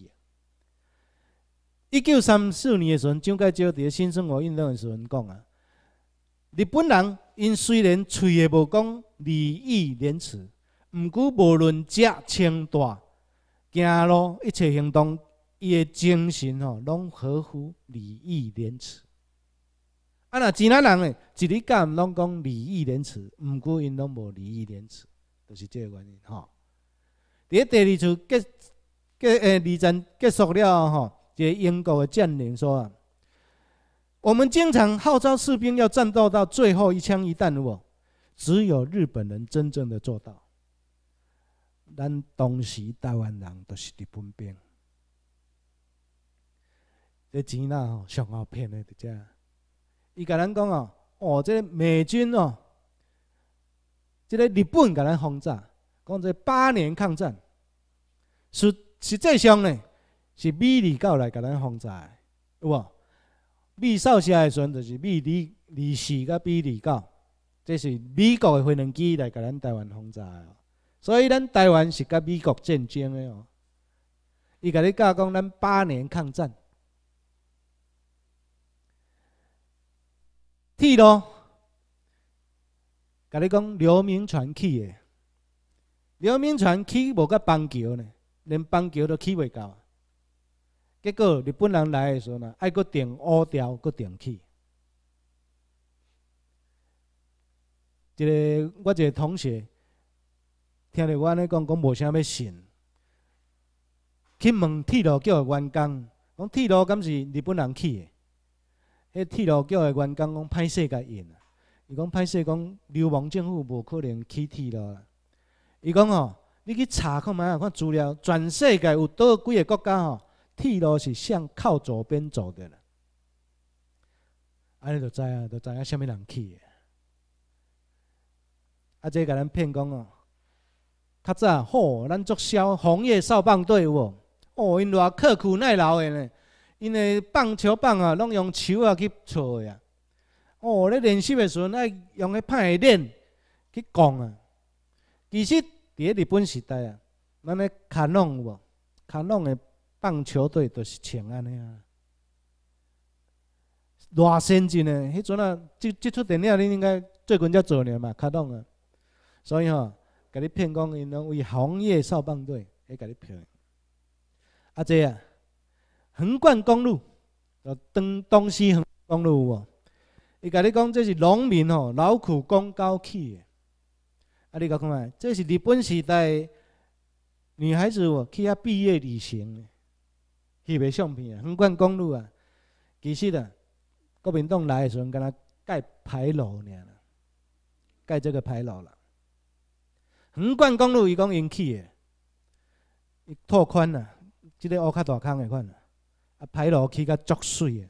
一九三四年诶时阵，蒋介石伫个新生活运动诶时阵讲啊，日本人因虽然嘴诶无讲，礼义廉耻，毋过无论食、枪、大。行路一切行动，伊的精神吼，拢合乎礼义廉耻。啊，若闽南人呢，一日干拢讲礼义廉耻，毋过因拢无礼义廉耻，就是这个原因吼。伫、第第二次结结诶，二战结束了吼，即、这英国的将领说：，啊，我们经常号召士兵要战斗到最后一枪一弹，我只有日本人真正的做到。咱当时台湾人都是日本兵，这钱呐上好骗的，伫遮伊甲咱讲哦，哦，这个美军哦，这个日本甲咱轰炸，讲这八年抗战，实实际上呢是美利高来甲咱轰炸，有无？美少时的时阵就是美利利氏甲美利高，这是美国的飞行机来甲咱台湾轰炸。所以咱台湾是甲美国战争的哦，伊甲你教讲咱八年抗战，铁路，甲你讲刘铭传起的，刘铭传起无甲邦桥呢，连邦桥都起未到，结果日本人来的时候呢，爱搁顶乌桥搁顶起，一个我一个同学。听着我安尼讲，讲无啥要信。去问铁路局的员工，讲铁路敢是日本人起的？迄铁路局的员工讲，歹势甲印，伊讲歹势讲，流氓政府无可能起铁路。伊讲哦，你去查看嘛，看资料，全世界有倒几个国家吼，铁路是向靠左边走的啦。安尼就知啊，就知影啥物人起的。啊，即个人骗讲哦。较早吼，咱做消红叶少棒队有无？哦，因偌刻苦耐劳的呢？因为棒球棒啊，拢用手啊去搓的啊。哦，咧练习的时阵爱用个拍链去攻啊。其实伫咧日本时代啊，咱咧卡弄有无？卡弄的棒球队都是穿安尼啊，偌先进诶。迄阵啊，即即出电影恁应该最近才做呢嘛，卡弄啊。所以吼。甲你骗讲，因拢为红叶少棒队，伊甲你骗。阿姐啊，横贯公路，哦，东东西横公路哦，伊甲你讲，这是农民吼劳苦功高起的。阿你讲看卖，这是日本时代女孩子哦去遐毕业旅行，翕的相片。横贯公路啊，其实啊，国民党来的时候，跟他盖牌楼呢，盖这个牌楼了。横贯公路，伊讲引起诶，伊拓宽啊，即个乌较大坑诶款，啊，啊排落去个作水诶。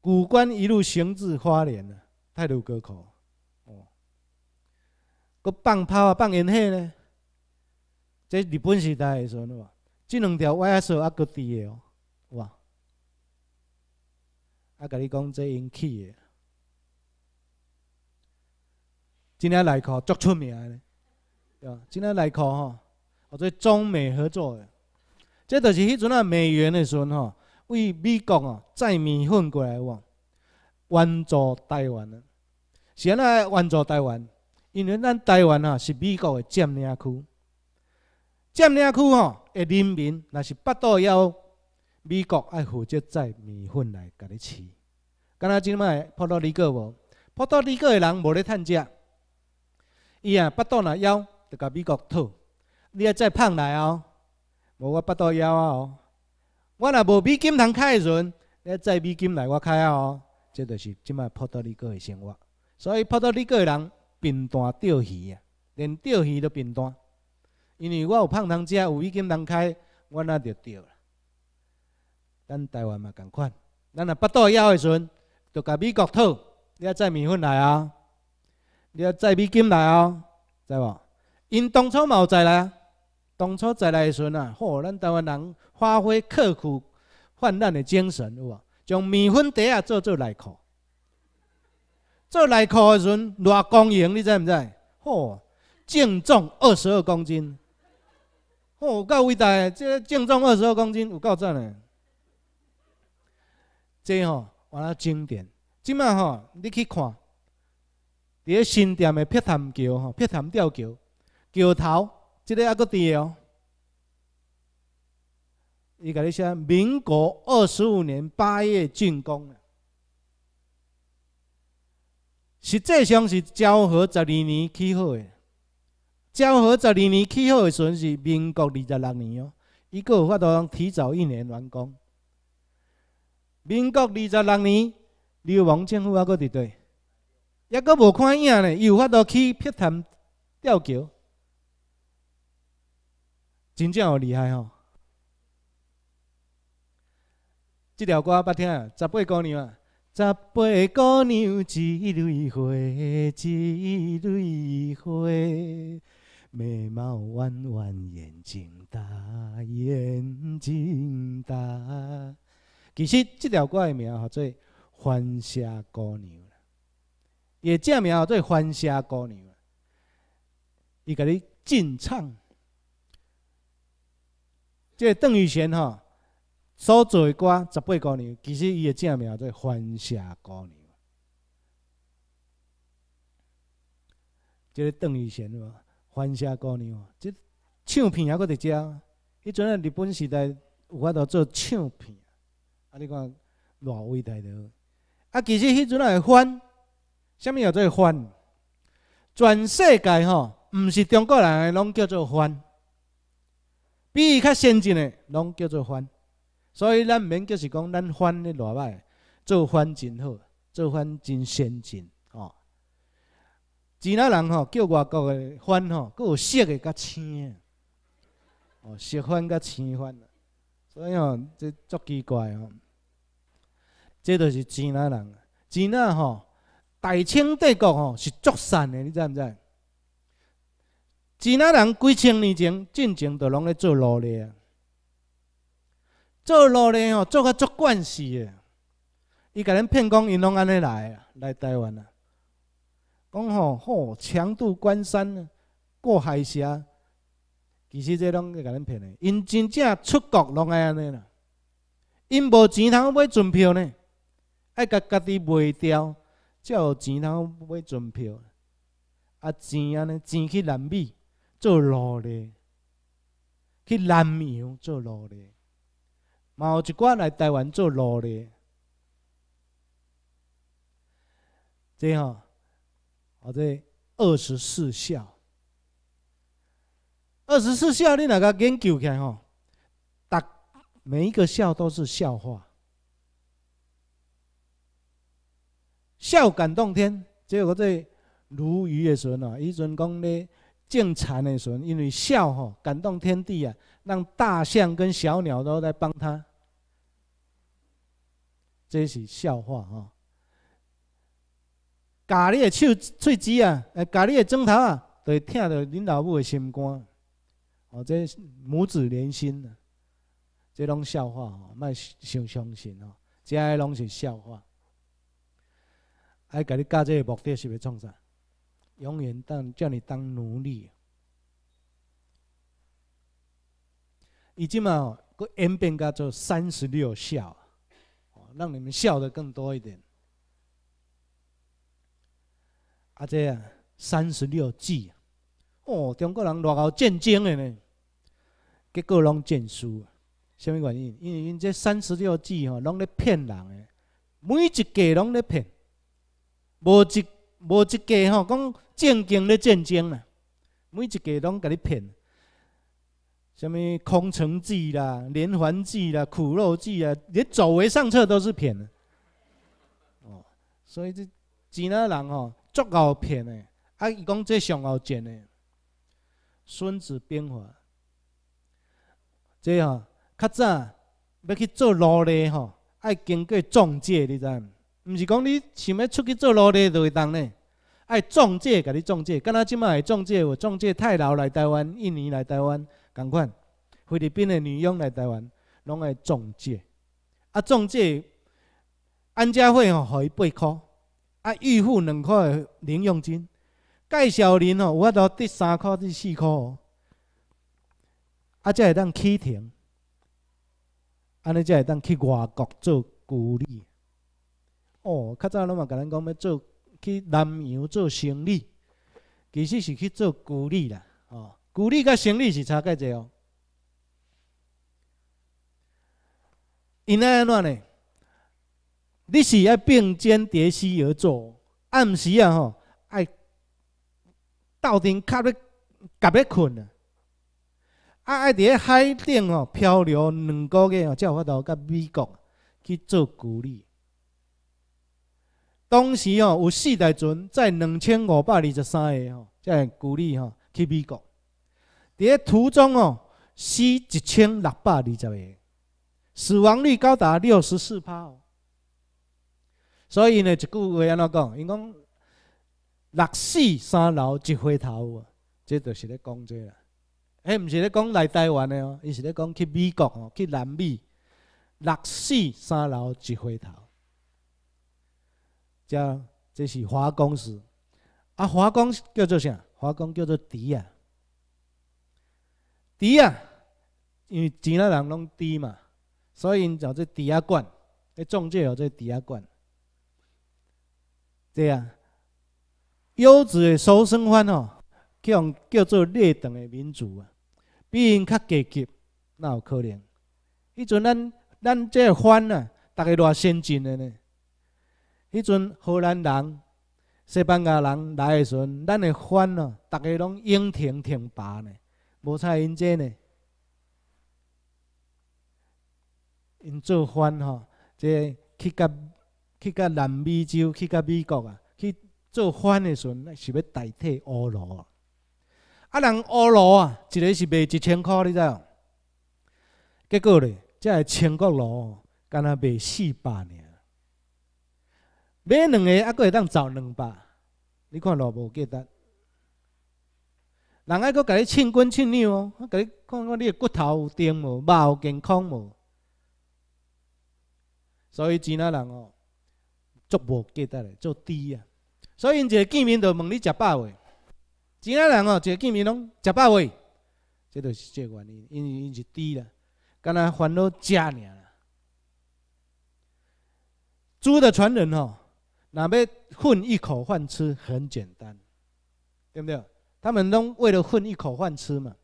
古关一路行至花莲啊，太鲁阁口，哦，佮放炮啊，放烟火呢，即日本时代时阵，哇，即两条 Y S 还佮伫诶哦，哇，啊，甲你讲即引起诶。今天来课足出名的，对，今天来课吼，或者中美合作的，即就是迄阵啊，美元的时阵吼，为美国啊载面粉过来往援助台湾。是安尼援助台湾，因为咱台湾啊是美国的占领区，占领区吼，的人民那是巴肚枵，美国爱负责载面粉来家己饲。敢若即麦普罗里个无，普罗里个人无咧趁食。伊啊，巴肚若枵，就甲美国讨。你啊，再胖来哦，无我巴肚枵啊哦。我若无美金通开的时阵，你再美金来我开啊哦。这就是即卖波多黎各的生活。所以波多黎各的人贫惮钓鱼啊，连钓鱼都贫惮。因为我有胖通食，有美金通开，我那着钓啦。咱台湾嘛同款。咱若巴肚枵的时阵，就甲美国讨。你啊，再面粉来啊。你要再比金来哦，知无？因当初冇再来，当初再来时阵啊，吼，咱台湾人发挥刻苦、泛滥的精神，有无？将面粉底啊做做内裤，做内裤的时阵，偌光荣，你知毋知？吼，净重二十二公斤，吼，到伟大，即个净重二十二公斤有到怎呢？这吼，完了经典，即卖吼，你去看。咧新店的碧潭桥，哈，碧潭吊桥桥头，这个还伫在哦。伊甲你说，民国二十五年八月竣工，实际上是昭和十二年起火的。昭和十二年起火的，阵是民国二十六年哦。伊佫有法度提早一年完工。民国二十六年，刘王政府还搁伫队。也阁无看影呢，伊有法度去劈潭吊桥，真正有厉害吼！这条歌捌听，啊，十八姑娘啊，十八姑娘，一蕊花，一蕊花，眉毛弯弯，眼睛大，眼睛大。其实这条歌的名叫做《欢纱姑娘》。也正名做番虾姑娘，伊甲你进唱。这邓玉贤吼，所做诶歌十八姑娘，其实伊也正名做番虾姑娘。这邓玉贤，番虾姑娘，即唱片还搁伫遮。迄阵啊，日本时代有法度做唱片，啊你看偌伟大着。啊，其实迄阵啊，番。虾米叫做“番”？全世界吼，毋是中国人诶，拢叫做“番”。比伊较先进诶，拢叫做“番”。所以咱毋免就是讲，咱“番”咧偌歹，做“番”真好，做“番”真先进。吼，越南人吼叫外国诶“番”吼，佫有色诶、甲青诶，哦，色番甲青番，所以吼，即足奇怪吼，即都是钱南人，钱南吼。大清帝国吼是作善的，你知毋知？吉纳人几千年前进前就拢咧做奴隶啊，做奴隶吼做甲足惯势的。伊甲恁骗讲，因拢安尼来啊，来台湾啊，讲吼吼强渡关山，过海峡。其实这拢系甲恁骗的，因真正出国拢来安尼啦。因无钱通买船票呢，爱甲家己卖掉。才有钱通买船票，啊钱安尼钱去南美做奴隶，去南美做奴隶，力，某一寡来台湾做奴隶。这吼，好在二十四孝，二十四孝你若个研究起来吼？逐每一个孝都是笑话。孝感动天，只个我在捕鱼的时候呢，以前讲咧敬田的时因为孝吼感动天地啊，让大象跟小鸟都在帮他，这是笑话啊！家里的手、嘴、指啊，哎，家里的枕头啊，都会听到恁老母的心肝，哦，这母子连心啊，这拢笑话啊，卖想相信哦，这拢是笑话。爱甲你教这个目的是要创啥？永远当叫你当奴隶。以前嘛，个演变叫做三十六哦，让你们笑得更多一点。啊，这啊，三十六计，哦，中国人偌好战争的呢，结果拢战输。啥物原因？因为因这三十六计吼，拢咧骗人诶，每一计拢咧骗。无一无一个吼，讲战争咧战争啦，每一个拢甲你骗，什物空城计啦、连环计啦、苦肉计啊，连走为上策都是骗。哦，所以这几那人吼，足够骗的，啊，伊讲这上好战的《孙子兵法》，这吼较早要去做奴隶吼，爱经过中介，你知唔？毋是讲你想要出去做奴隶就会当呢？爱中介甲你中介，敢那即摆也中介，有中介泰劳来台湾，印年来台湾，同款，菲律宾的女佣来台湾，拢爱中介。啊，中介安家费吼，互伊八箍啊预付两箍的零用金，介绍人吼，有法度得三箍至四箍哦。啊，才会当启程，安尼才会当去外国做奴隶。哦，较早咱嘛甲咱讲要做去南洋做生理，其实是去做古力啦，吼，古力甲生理是差介济哦。因奈安怎呢？你是要并肩叠膝而坐，暗时啊吼，爱斗阵卡咧夹欲困啊，啊爱伫咧海顶吼漂流两个月哦，才有法度甲美国去做古力。当时哦，有四台船载两千五百二十三个哦，在鼓励哈去美国。伫在途中哦，死一千六百二十个，死亡率高达六十四趴哦。所以呢，一句话安怎讲？伊讲六死三流一回头啊，这就是咧讲这啦。诶，毋是咧讲来台湾的哦，伊是咧讲去美国哦，去南美。六死三流一回头。叫这是华工是，啊华工叫做啥？华工叫做猪啊，猪啊，因为钱啊人拢猪嘛，所以因叫做猪下官，咧种介哦做猪下官，对啊，优质的守生番哦，叫叫做劣等的民族啊，比因较阶级，那有可能？迄阵咱咱这番啊，大概偌先进了呢。迄阵荷兰人、西班牙人来的时阵，咱的番哦，逐个拢鹰挺挺拔呢，无采因这呢。因做番吼，即去甲去甲南美洲，去甲美国啊，去做番的时阵是要代替欧罗。啊，人欧罗啊，一个是卖一千块，你知哦。结果呢，即个千国哦，敢若卖四百呢。买两个还够会当找两百，你看偌无价值。人爱搁甲你称斤称两哦，甲你看看你的骨头有掂无，毛健康无。所以钱仔人哦，足无价值的，足低啊。所以因一见面就问你食饱未？钱仔人哦，一个见面拢食饱未？这就是这原因，因因是低啦，干那烦恼食尔。猪的传人哦。那要混一口饭吃很简单，对不对？他们拢为了混一口饭吃嘛。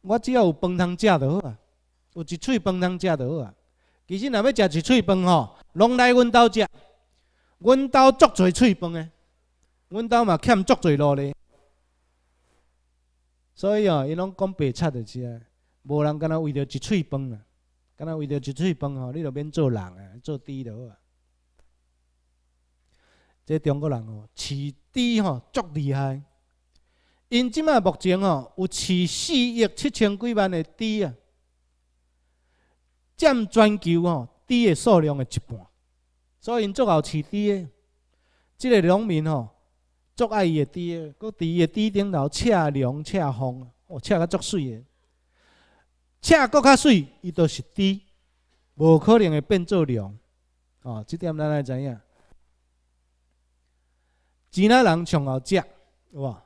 我只要有饭通吃就好啊，有一喙饭通吃就好啊。其实若要吃一喙饭吼，拢来阮兜吃。阮兜足多撮饭诶，阮兜嘛欠足多路咧。所以哦，伊拢讲白就是啊，无人敢若为着一喙饭啊，敢若为着一喙饭吼，你就免做人啊，做猪就好啊。这中国人哦，饲猪吼足厉害。因即卖目前吼有饲四亿七千几万的猪啊，占全球吼猪的数量的一半。所以因足够饲猪的。即个农民吼足爱伊的猪搁伫伊的猪顶头赤粮赤风，哦赤较足水的，赤搁较水，伊都是猪，无可能会变做粮。哦，即点咱爱知影。钱那人上好食，有无？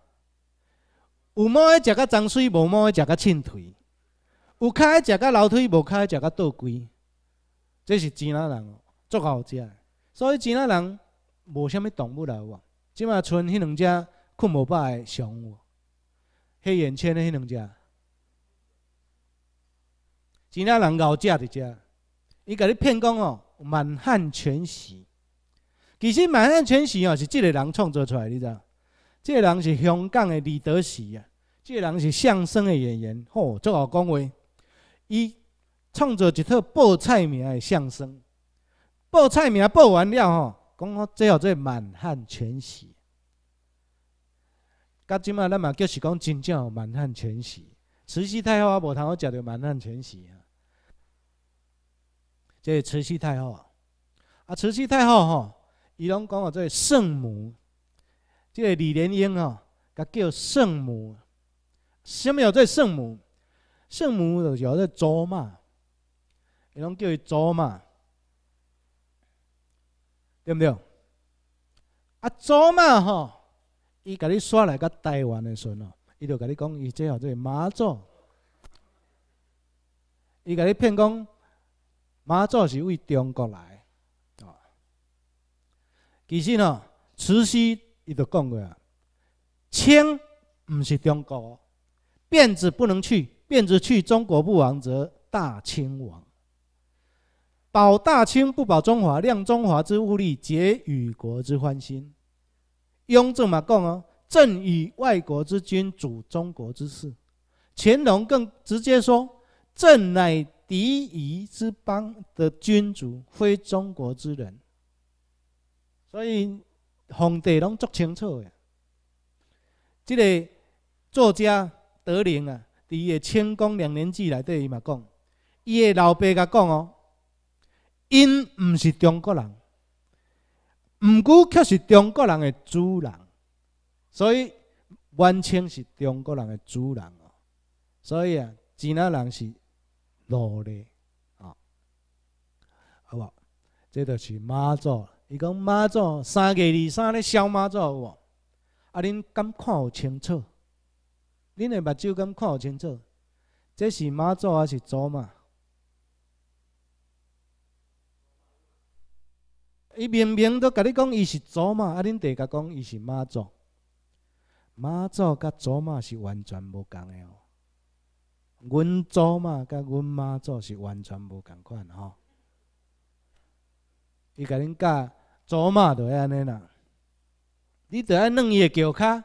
有某的食甲脏水，无某的食甲清腿；有脚爱食甲楼梯，无脚爱食甲倒柜。这是钱那人哦，足好食。所以钱那人无虾物动物来，往。即马剩迄两只困无饱的熊，黑眼圈的迄两只。钱那人 𠰻 食的只，伊甲你骗讲哦，满汉全席。其实《满汉全席》哦是这个人创作出来，你知道？这个人是香港的李德喜啊，这个人是相声的演员，吼，做后讲话，伊创作一套报菜名的相声，报菜名报完了吼，讲好最后这《满汉全席》。到即嘛，咱嘛就是讲真正《满汉全席》，慈禧太后啊，无通好食到《满汉全席》啊。这慈禧太后，啊，慈禧太后吼。伊拢讲即做圣母，即个李莲英哦，甲叫圣母。什么叫做圣母？圣母就是做祖玛。伊拢叫伊祖玛，对毋对？啊，祖玛吼，伊甲你刷来甲台湾的时阵哦，伊就甲你讲，伊即号做妈祖，伊甲你骗讲妈祖是为中国来。其实呢，慈禧伊就讲过，啊，清唔是中国，辫子不能去，辫子去中国不亡则大清亡。保大清不保中华，量中华之物力，结与国之欢心。雍正嘛讲哦，朕与外国之君主，中国之事。乾隆更直接说，朕乃敌夷之邦的君主，非中国之人。所以皇帝拢足清楚的。即个作家德龄啊，伫伊个《清宫两年记》内底伊嘛讲，伊个老爸甲讲哦，因毋是中国人，毋过却是中国人诶主人，所以满清是中国人的主人哦，所以啊，吉那人是奴隶哦，好无？即个是马祖。伊讲马祖三月二三咧，小妈祖有无？啊，恁敢看有清楚？恁的目睭敢看有清楚？这是马祖还是祖马？伊明明都甲你讲伊是祖玛，啊，恁第个讲伊是马祖。马祖甲祖玛是完全无共的哦。阮祖玛甲阮妈祖是完全无同款吼。伊甲恁教祖妈就安尼啦，你爱弄伊页脚卡，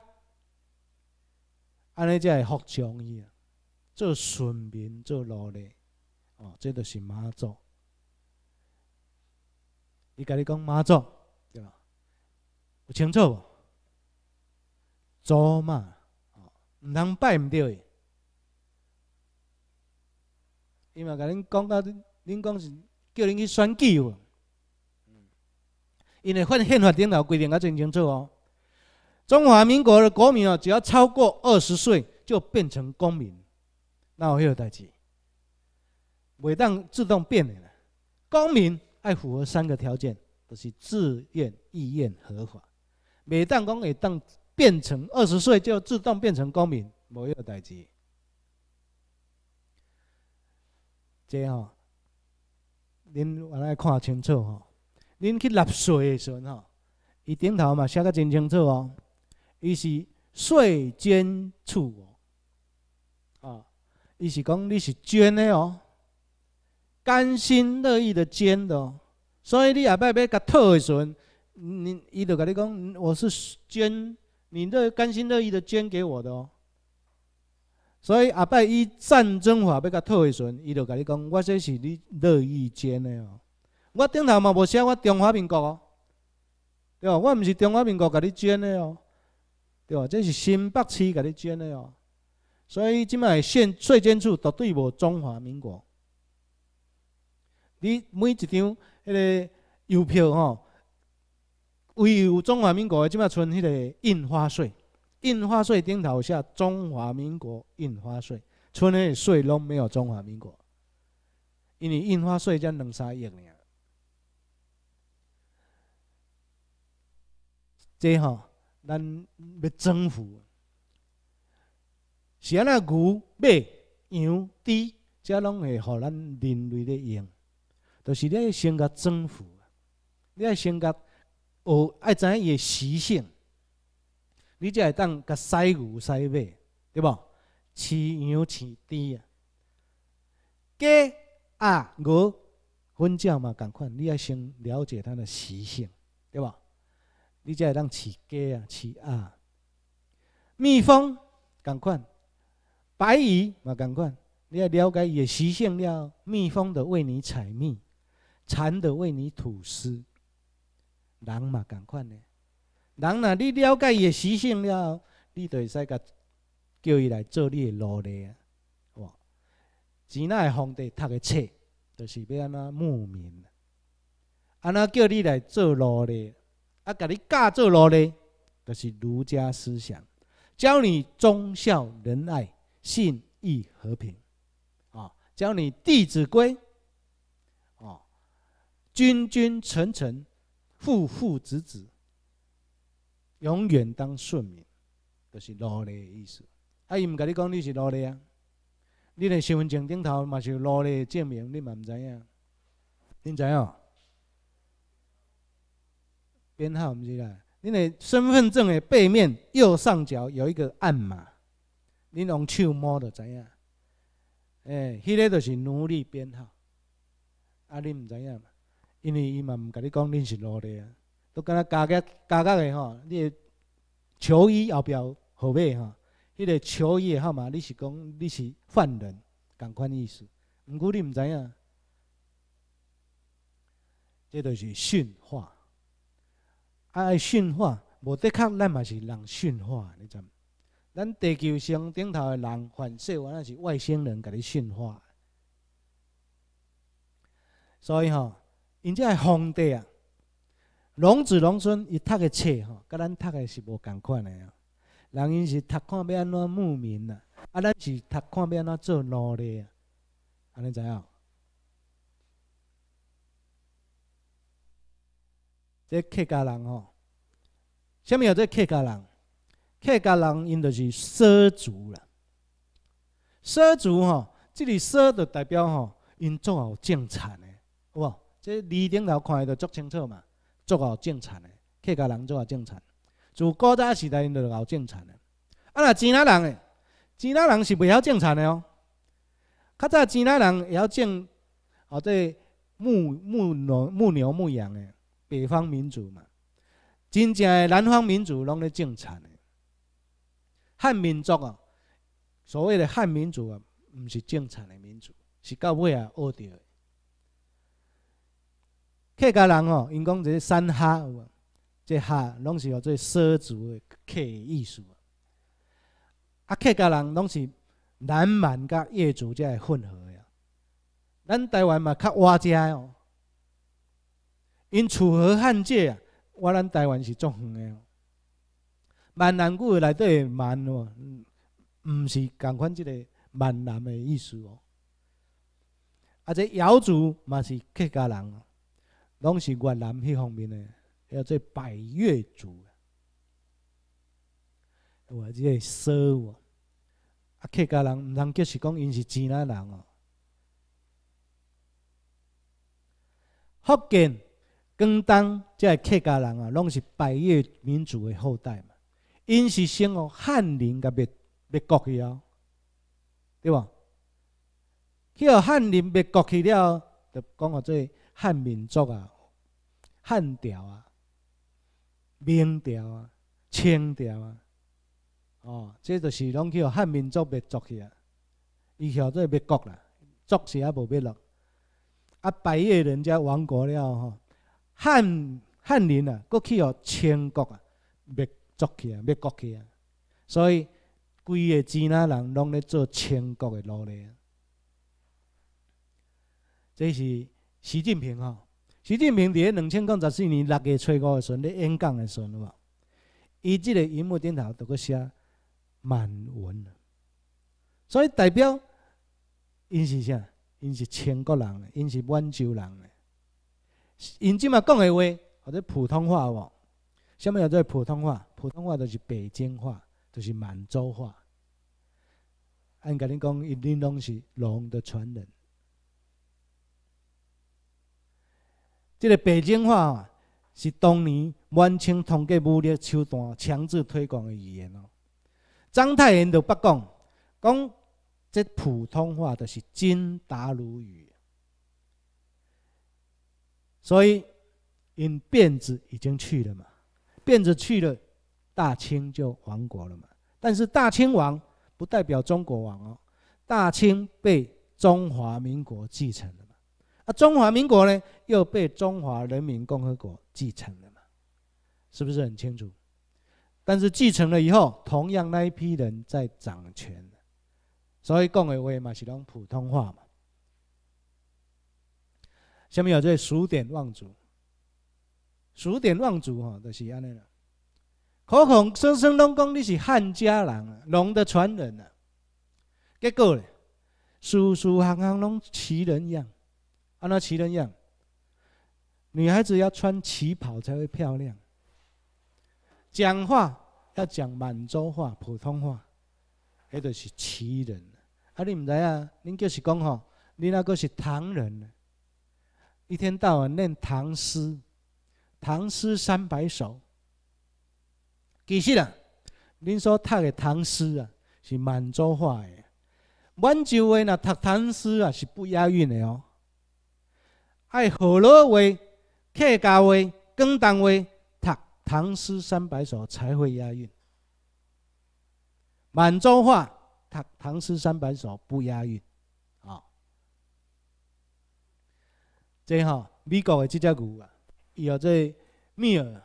安尼才会服从伊啊。做顺民，做奴隶，哦，即著是妈祖。伊甲你讲妈祖，对吧？有清楚无？祖妈，哦，毋通拜毋对伊。伊嘛甲恁讲到，恁讲是叫恁去选举无？因为《法宪法》顶头规定较真清楚哦，中华民国的国民哦，只要超过二十岁就变成公民，那没有代志。每当自动变的，公民还符合三个条件，就是自愿、意愿、合法。每当公民当变成二十岁，就自动变成公民，没有代志。这哦，您原来看清楚哦。恁去纳税的时阵吼，伊顶头嘛写得真清楚哦，伊是税捐处哦，啊，伊是讲你是捐的哦，甘心乐意的捐的哦，所以你后摆要甲退的时阵，你伊就甲你讲，我是捐，你这甘心乐意的捐给我的哦，所以阿爸伊战争法要甲退的时阵，伊就甲你讲，我这是你乐意捐的哦。我顶头嘛无写我中华民国哦，对哦，我毋是中华民国甲你捐的哦，对哦，这是新北市甲你捐的哦，所以即卖县税捐处绝对无中华民国。你每一张迄个邮票吼，唯有中华民国的即卖存迄个印花税，印花税顶头写中华民国印花税，迄的税拢没有中华民国，因为印花税才两三亿尔。这吼，咱要征服，是安那牛、马、羊、猪，这拢会互咱人类咧用，就是你要先甲征服，你爱先甲学爱知影伊的习性，你才会当甲晒牛晒马，对无？饲羊、饲猪啊，鸡、鸭、鹅，分这嘛共款，你爱先了解它的习性，对无？你才会当饲鸡啊、饲鸭、蜜蜂，赶款，白蚁嘛，赶款，你要了解伊的习性了，蜜蜂的为你采蜜，蚕的为你吐丝。人嘛，赶款咧！人呐，你了解伊的习性了，你就会使甲叫伊来做你的奴隶啊！哇！前耐皇帝读的册，就是要安啊牧民，安那叫你来做奴隶。啊，甲你教做奴隶，就是儒家思想，教你忠孝仁爱信义和平，啊，教你《弟子规》，哦，君君臣臣，父父子子，永远当顺民，就是奴隶的意思。啊，伊唔甲你讲你是奴隶啊，你的身份证顶头嘛是隶的证明，你嘛唔知影，你知影、哦？编号毋是啦，恁的身份证的背面右上角有一个暗码，恁用手摸就知影。诶，迄个就是奴隶编号，啊，恁毋知影嘛？因为伊嘛毋甲你讲恁是奴隶啊，都敢若加加加加的吼，你囚衣后壁号码哈，迄个球衣的号码，你是讲你是犯人，共款意思。毋过你毋知影，即就是驯化。爱驯化，无的确咱嘛是人驯化，你知？咱地球上顶头的人，换说，原来是外星人给你驯化。所以吼，人家个皇帝啊，农子农村，伊读的册吼，甲咱读的是无共款的啊。人因是读看要安怎牧民啊，啊，咱是读看要安怎做奴隶啊，安尼知影？这客家人哦，下面有这客家人，客家人因就是畲族啦。畲族哦，这里畲就代表吼，因做好种策的，好无？这字顶头看的就足清楚嘛，做好种策的。客家人做好种策，自古代时代因就有种策的。啊，那钱他人诶，钱他人是袂晓种策的哦。较早钱他人会晓种，哦这牧牧农牧牛、牧羊的。北方民族嘛，真正的南方民族拢咧种田的。汉民族哦，所谓的汉民族啊，毋是种田的民族，是到尾啊学着的。客家人哦，因讲这些山下，这哈，拢是做畲族的客艺术。啊，客家人拢是南蛮甲族才会混合的。咱台湾嘛，较外家哦。因楚河汉界啊，我咱台湾是足远个，闽南语内底闽哦，毋是共款即个闽南的意思哦。啊，这瑶族嘛是客家人哦，拢是越南迄方面的，叫做百越族。即个说哦，啊客家人毋通就是讲因是湖南人哦，福建。广东这客家人啊，拢是百越民族的后代嘛。因是先哦汉人甲灭灭国去啊，对吧？去学汉人灭国去了，就讲话做汉民族啊、汉朝啊、明朝啊、清朝啊。哦，这都是拢去学汉民族灭族去啊。以后做灭国啦，族系也无灭了。啊，百越人家亡国了哈。汉汉人啊，过去哦，全国啊，灭族去啊，灭国去啊，所以规个支那人拢咧做全国的奴隶。啊。这是习近平吼，习近平伫咧两千零十四年六月初五的时阵咧演讲的时阵，伊即个荧幕顶头都阁写满文，所以代表因是啥？因是全国人，因是满洲人。因这嘛讲的话，或者普通话哦，什么叫做普通话？普通话就是北京话，就是满洲话。按格恁讲，一定拢是龙的传人。这个北京话是当年满清通过武力手段强制推广的语言哦。章太炎就不讲，讲这普通话就是金达鲁语。所以，因辫子已经去了嘛，辫子去了，大清就亡国了嘛。但是大清亡，不代表中国亡哦。大清被中华民国继承了嘛，啊，中华民国呢又被中华人民共和国继承了嘛，是不是很清楚？但是继承了以后，同样那一批人在掌权所以共和为嘛是用普通话嘛。下面有这数典忘祖，数典忘祖哈，就是安尼啦。口口声声拢讲你是汉家人，龙的传人啊，结果呢，处处行行拢奇人样，安那奇人样。女孩子要穿旗袍才会漂亮，讲话要讲满洲话、普通话，迄就是奇人。啊，你毋知影，恁就是讲吼，恁那个是唐人。一天到晚念唐诗，《唐诗三百首》。其实啊，您所读的唐诗啊，是满洲话的。满洲话那读唐诗啊是不押韵的哦。爱河洛话、客家话、广东话读《唐诗三百首》才会押韵。满洲话读《唐诗三百首》不押韵。这吼美国的这只牛啊，伊叫做米尔，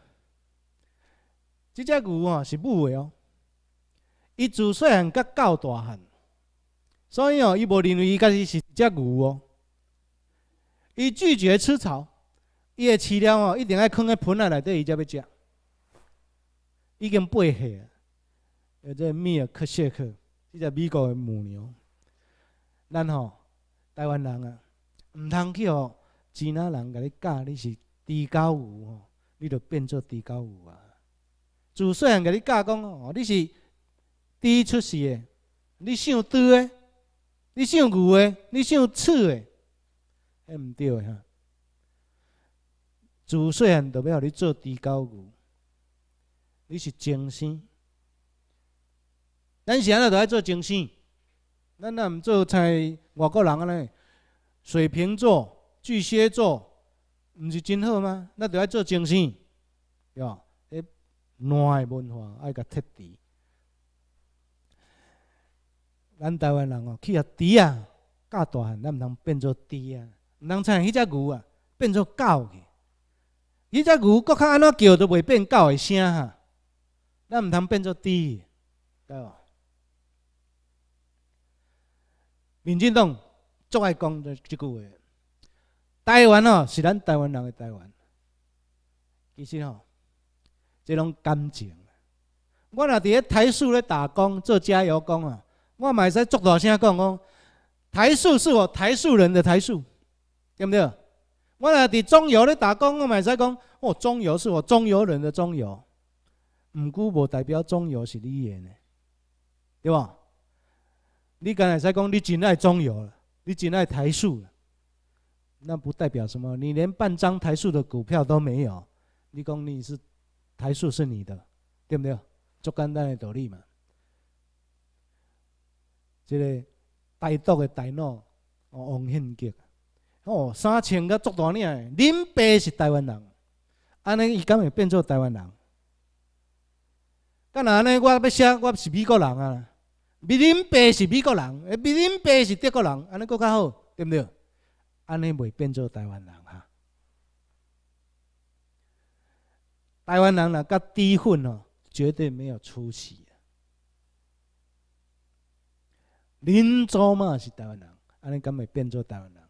这只牛啊是母的哦。伊自细汉到大汉，所以哦，伊无认为伊家己是只牛哦。伊拒绝吃草，伊的饲料哦，一定爱放喺盆内底，伊才要食。已经八岁了，个米尔克谢克，这只美国的母牛。咱吼台湾人啊，唔通去吼。吉那人甲你教你是低高牛哦，你就变做低高牛啊。自细汉甲你教讲哦，你是低出世诶，你想猪诶，你想牛诶，你想鼠诶，迄毋对诶哈。自细汉就要互你做低高牛，你是精星。咱现在爱做精星，咱若毋做像外国人安尼，水瓶座。巨蟹座，毋是真好吗？那著爱做精神，对吧？你乱个文化爱甲彻底。咱台湾人哦，去个猪啊，教大汉，咱毋通变做猪啊，毋通像迄只牛啊，变做狗去。迄只牛，国较安怎叫都袂变狗的声哈，咱毋通变做猪。对无？民进党最爱讲的即句话。台湾哦，是咱台湾人的台湾。其实哦，这种感情。我若咧台塑咧打工做加油工啊，我会使做大声讲讲，台塑是我台塑人的台塑，对不对？我若伫中油咧打工，我会使讲，哦，中油是我中油人的中油。毋过无代表中油是你呢，对吧？你敢会使讲你真爱中油了，你真爱台塑了。那不代表什么，你连半张台塑的股票都没有，你讲你是台塑是你的，对不对？简单的道理嘛，这个歹毒的大脑哦，王献杰，哦，三千个大竿呢，林北是台湾人，安尼伊敢会变做台湾人，干安呢？我要写我是美国人啊，林北是美国人，林北是德国人，安尼够较好，对不对？安尼袂变做台湾人哈，台湾人若甲低混哦，绝对没有出息。林州嘛是台湾人，安尼敢袂变做台湾人。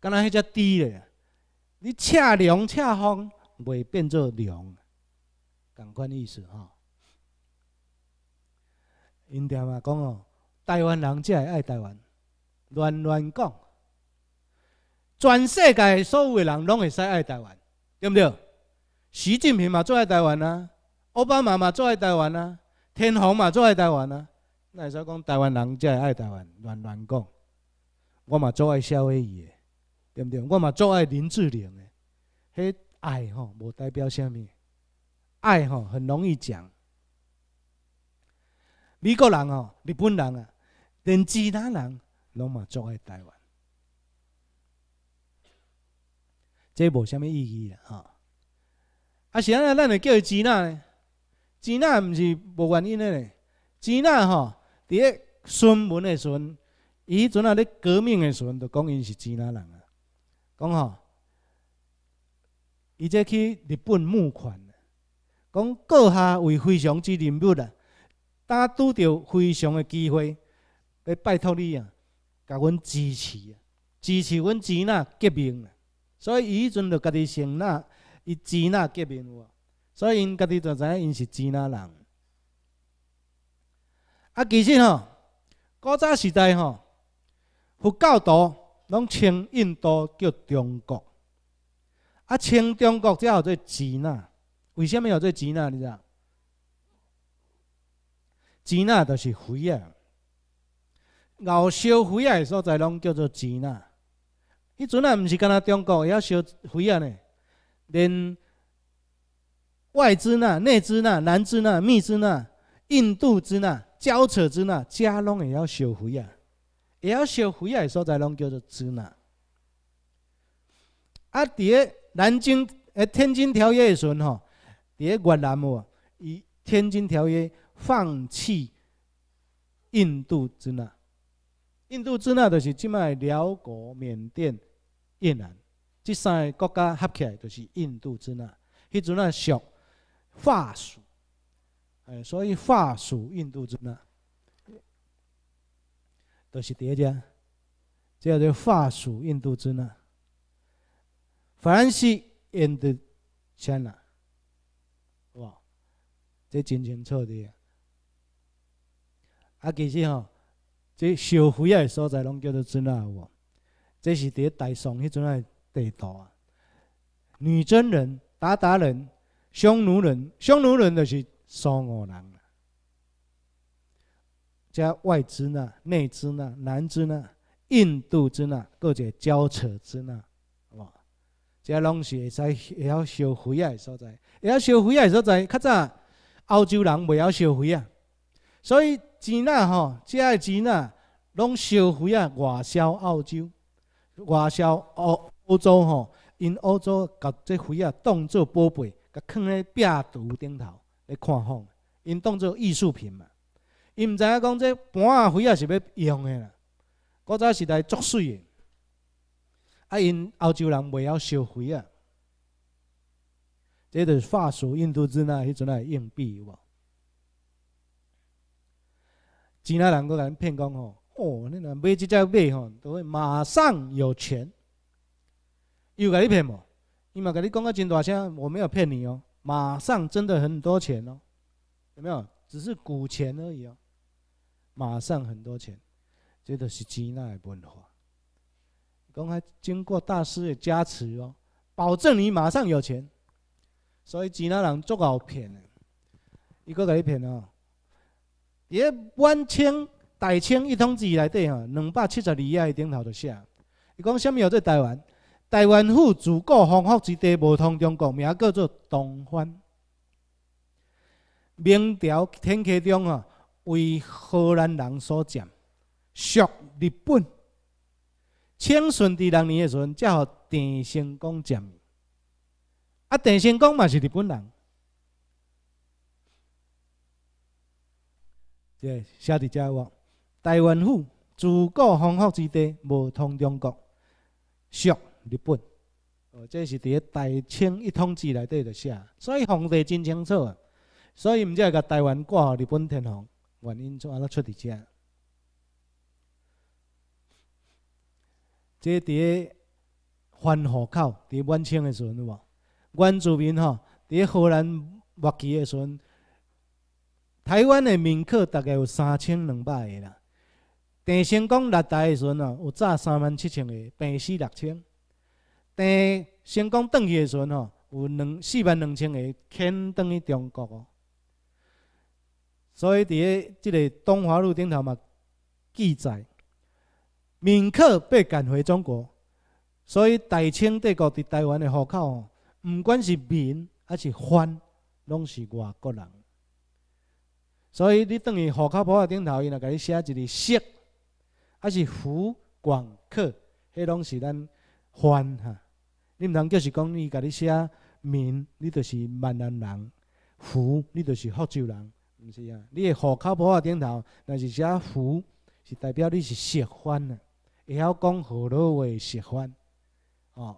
敢若迄只猪咧，你赤凉赤风袂变做凉，共款意思吼。因爹妈讲哦，台湾人会爱台湾，乱乱讲。全世界所有的人拢会使爱台湾，对不对？习近平嘛最爱台湾啊，奥巴马嘛最爱台湾啊，天皇嘛最爱台湾啊。那会以讲，台湾人才爱台湾，乱乱讲。我嘛最爱夏威夷，对不对？我嘛最爱林志玲的。嘿，爱吼无代表什么？爱吼很容易讲。美国人吼、日本人啊、连其他人拢嘛最爱台湾。这无什物意义啦，哈！啊，是安尼，咱会叫伊支呢？支那毋是无原因的呢。支那吼，伫咧孙文的时阵，伊迄阵啊咧革命的时阵，就讲伊是支那人啊。讲吼，伊即去日本募款，讲阁下为非常之人物啊，当拄着非常的机会，来拜托你啊，甲阮支持啊，支持阮支那革命。所以伊迄阵就家己成那，伊吉那革命喎。所以因家己就知影，因是吉那人。啊，其实吼，古早时代吼，佛教徒拢称印度叫中国，啊，称中国只有做吉那。为什么有做吉那？你知道？吉那就是灰啊，熬烧灰啊的所在，拢叫做吉那。迄阵啊，毋是干那中国也要收回啊呢？连外资呐、内资呐、南资呐、密资呐、印度资呐、交扯资呐，加拢也要收回啊！也要收回啊！所在拢叫做资呐。啊！伫二南京诶《天津条约》诶时阵吼，伫二越南哦，以《天津条约》放弃印度资那。印度支那就是即卖辽国、缅甸。越南，即三个国家合起来就是印度支那。迄阵啊，属法属，哎，所以法属印度支那，就是迭只，叫做法属印度支那。凡是印度、越南，好无？这真清楚的。啊，其实吼，这受惠的所在，拢叫做支那，好无？这是伫一大宋迄阵个地图啊！女真人、鞑靼人、匈奴人、匈奴人就是苏俄人啊！加外资呢、内资呢、南资呢、印度资呢，各些交扯资呢，好这拢是会使会晓烧肥啊个所在，会晓烧肥啊个所在。较早澳洲人袂晓烧肥啊，所以钱呐吼，遮个钱呐，拢烧肥啊，外销澳洲。外销欧欧洲吼，因欧洲把这灰啊当做宝贝，甲藏咧壁橱顶头来看放，因当做艺术品嘛。因毋知影讲这盘啊灰啊是要用诶啦，古早时代作祟诶。啊，因欧洲人袂晓烧灰啊，即就是法属印度之呐，迄阵啊硬币有无？其他人佫甲你骗讲吼。哦，你若买一只只买吼，都会马上有钱，又甲你骗无？伊嘛甲你讲个真大声，我没有骗你哦，马上真的很多钱哦，有没有？只是股钱而已哦，马上很多钱，这是钱纳的文化。讲他经过大师的加持哦，保证你马上有钱，所以钱纳人足好骗的，伊又甲你骗哦，一万千。大清一统志内底吼，两百七十二页的顶头就写，伊讲什么？叫做台湾。台湾府自古荒服之地，无通中国名，叫做东番。明朝天启中哈，为荷兰人所占，属日本。清顺治六年的时候，才互郑成功占领。啊，郑成功嘛是日本人，就写伫这喎。台湾府自古荒服之地，无通中国属日本，哦，这是伫咧大清一统之内底就写，所以皇帝真清楚啊。所以唔知个台湾挂号日本天皇原因从安尼出伫遮？这咧番户口在满清的时阵，有无？原住民吼，伫咧荷兰末期的时阵，台湾的民客大概有三千两百个啦。郑成功来台的时阵哦，有炸三万七千个病死六千。郑成功倒去的时阵哦，有两四万两千个迁倒去中国哦。所以伫咧即个东华路顶头嘛记载，闽客被赶回中国，所以大清帝国伫台湾的户口哦，不管是闽还是番，拢是外国人。所以你倒去户口簿的顶头，伊若甲你写一个姓。还是福广客，迄拢是咱番哈。你毋通就是讲伊甲汝写闽，你就是闽南人；福，你就是福州人，毋是啊？你的户口簿啊顶头，若是写福是代表你是石番啊，会晓讲河洛话石番。哦，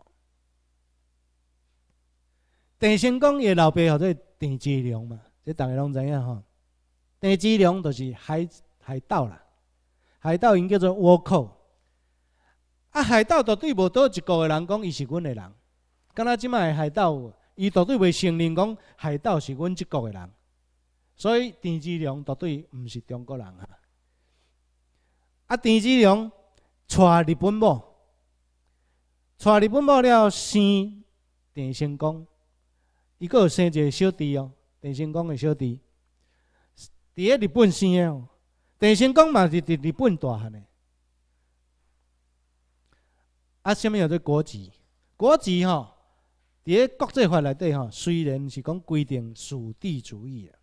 郑成功爷老爸叫做郑志龙嘛，这大家拢知影吼。郑志龙就是海海盗啦。海盗应叫做倭寇，啊！海盗绝对无倒一个的人讲伊是阮的人，敢若即卖海盗，伊绝对袂承认讲海盗是阮即个的人。所以田志良绝对毋是中国人啊！啊！田志良娶日本某，娶日本某了后生田成功，阁个生一个小弟哦，田成功的小弟，伫咧日本生哦。郑成功嘛是伫日本大汉嘞，啊，什么叫做国籍？国籍伫在国际法内底吼，虽然是讲规定属地主义的，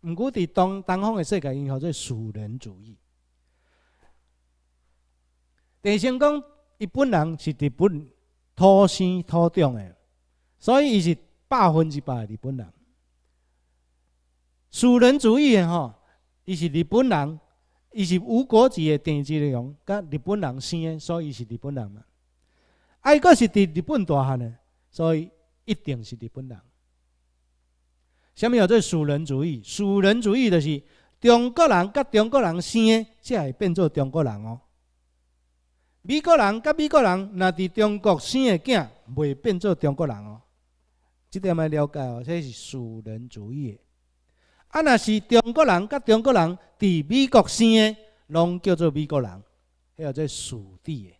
毋过伫东东方的世界，因叫做属人主义。郑成功日本人是日本土生土长的，所以伊是百分之百的日本人。属人主义嘅哈，伊是日本人。伊是无国籍的定居人，甲日本人生的，所以是日本人嘛。爱国是伫日本大汉的，所以一定是日本人。虾物叫做属人主义？属人主义就是中国人甲中国人生的，才会变做中国人哦。美国人甲美国人若伫中国生的囝，未变做中国人哦。这点要了解哦，这是属人主义。啊！若是中国人，甲中国人伫美国生的，拢叫做美国人，迄号做属地的。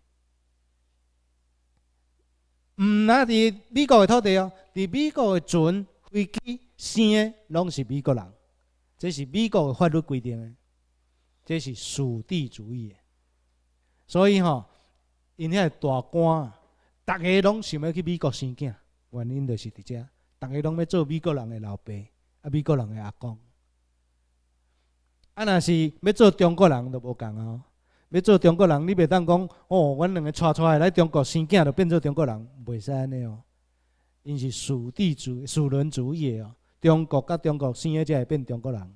毋那伫美国的土地哦，伫美国的船、飞机生的，拢是美国人。这是美国的法律规定，这是属地主义。所以吼，因遐大官，逐个拢想要去美国生囝，原因就是伫遮，逐个拢要做美国人的老爸。啊，美国人嘅阿公，啊，若是要做中国人就无同啊！要做中国人，你袂当讲哦，阮两个带娶来中国生囝，就变做中国人，袂使安尼哦。因是属地主、属人主义哦。中国甲中国生起，才会变中国人。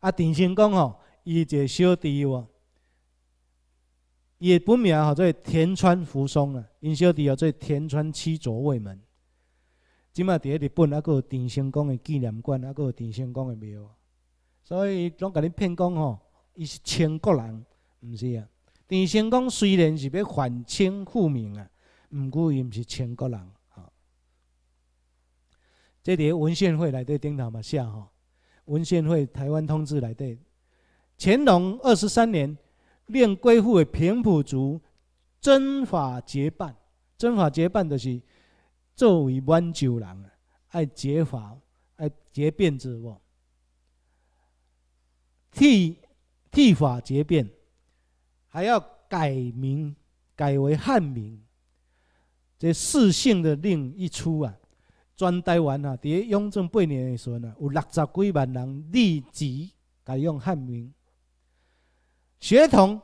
啊，郑中讲哦，伊一个小弟哦，伊的本名吼做田川福松啊，因小弟哦做田川七左卫门。即嘛伫咧日本，阿有郑成功的纪念馆，阿有郑成功的庙，所以拢甲你骗讲吼，伊是清国人，毋是啊？郑成功虽然是要反清复明啊，毋过伊毋是清国人。吼，即啲文献会内底顶头嘛写吼，文献会台湾通志内底，乾隆二十三年令归附的平埔族，征法结伴，征法结伴就是。作为满洲人爱结发，爱结辫子无？剃剃发结辫，还要改名，改为汉名。这四姓的令一出啊，全台湾啊，在雍正八年的时候呢，有六十几万人立即改用汉名，血统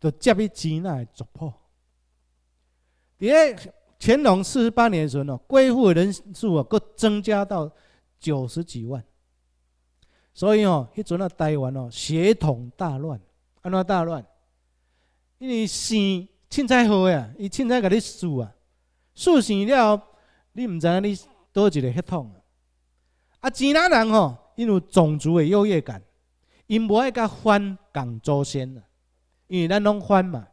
就接去之内族破。在。乾隆四十八年的时哦，归附的人数哦，佫增加到九十几万。所以哦，迄阵啊，台湾哦，血统大乱。安怎大乱？因为生凊彩好呀，伊凊彩甲你数啊，数生了后，你毋知你倒一个血统。啊，闽南人哦，因有种族的优越感，因无爱甲反共祖先，因为咱拢反嘛，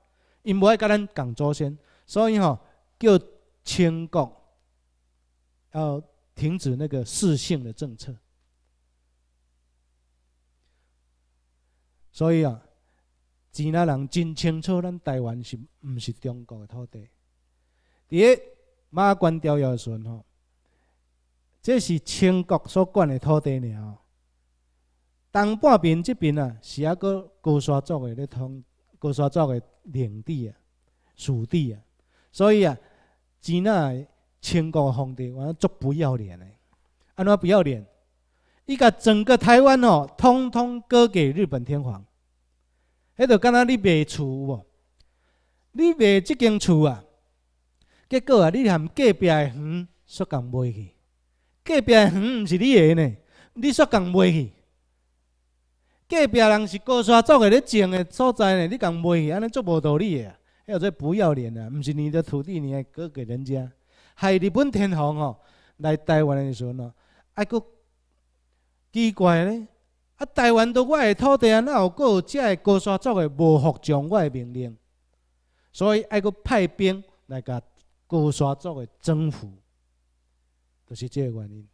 因无爱甲咱共祖先，所以哦，叫。清共要停止那个四性的政策，所以啊，几那人真清楚，咱台湾是毋是中国的土地。第一马关条约的时阵吼，这是清国所管的土地呢。哦，东半边即边啊，是阿个高砂族的那通高砂族的领地啊、属地啊，所以啊。只那千国皇帝，安怎足不要脸的？安怎不要脸？伊甲整个台湾哦，通通割给日本天皇。迄条敢那你卖厝无？你卖这间厝啊？结果啊，你含隔壁的园，速共卖去。隔壁的园毋是你个呢？你速共卖去。隔壁人是高山族在咧种的所在呢，你共卖去，安尼足无道理的。还做不要脸的，不是你的土地，你还割给人家？害日本天皇哦来台湾的时候呢，还佫奇怪呢。啊，台湾都我的土地啊，哪有佫有遮的高山族的无服从我的命令？所以还佫派兵来甲高山族的征服，就是这个原因。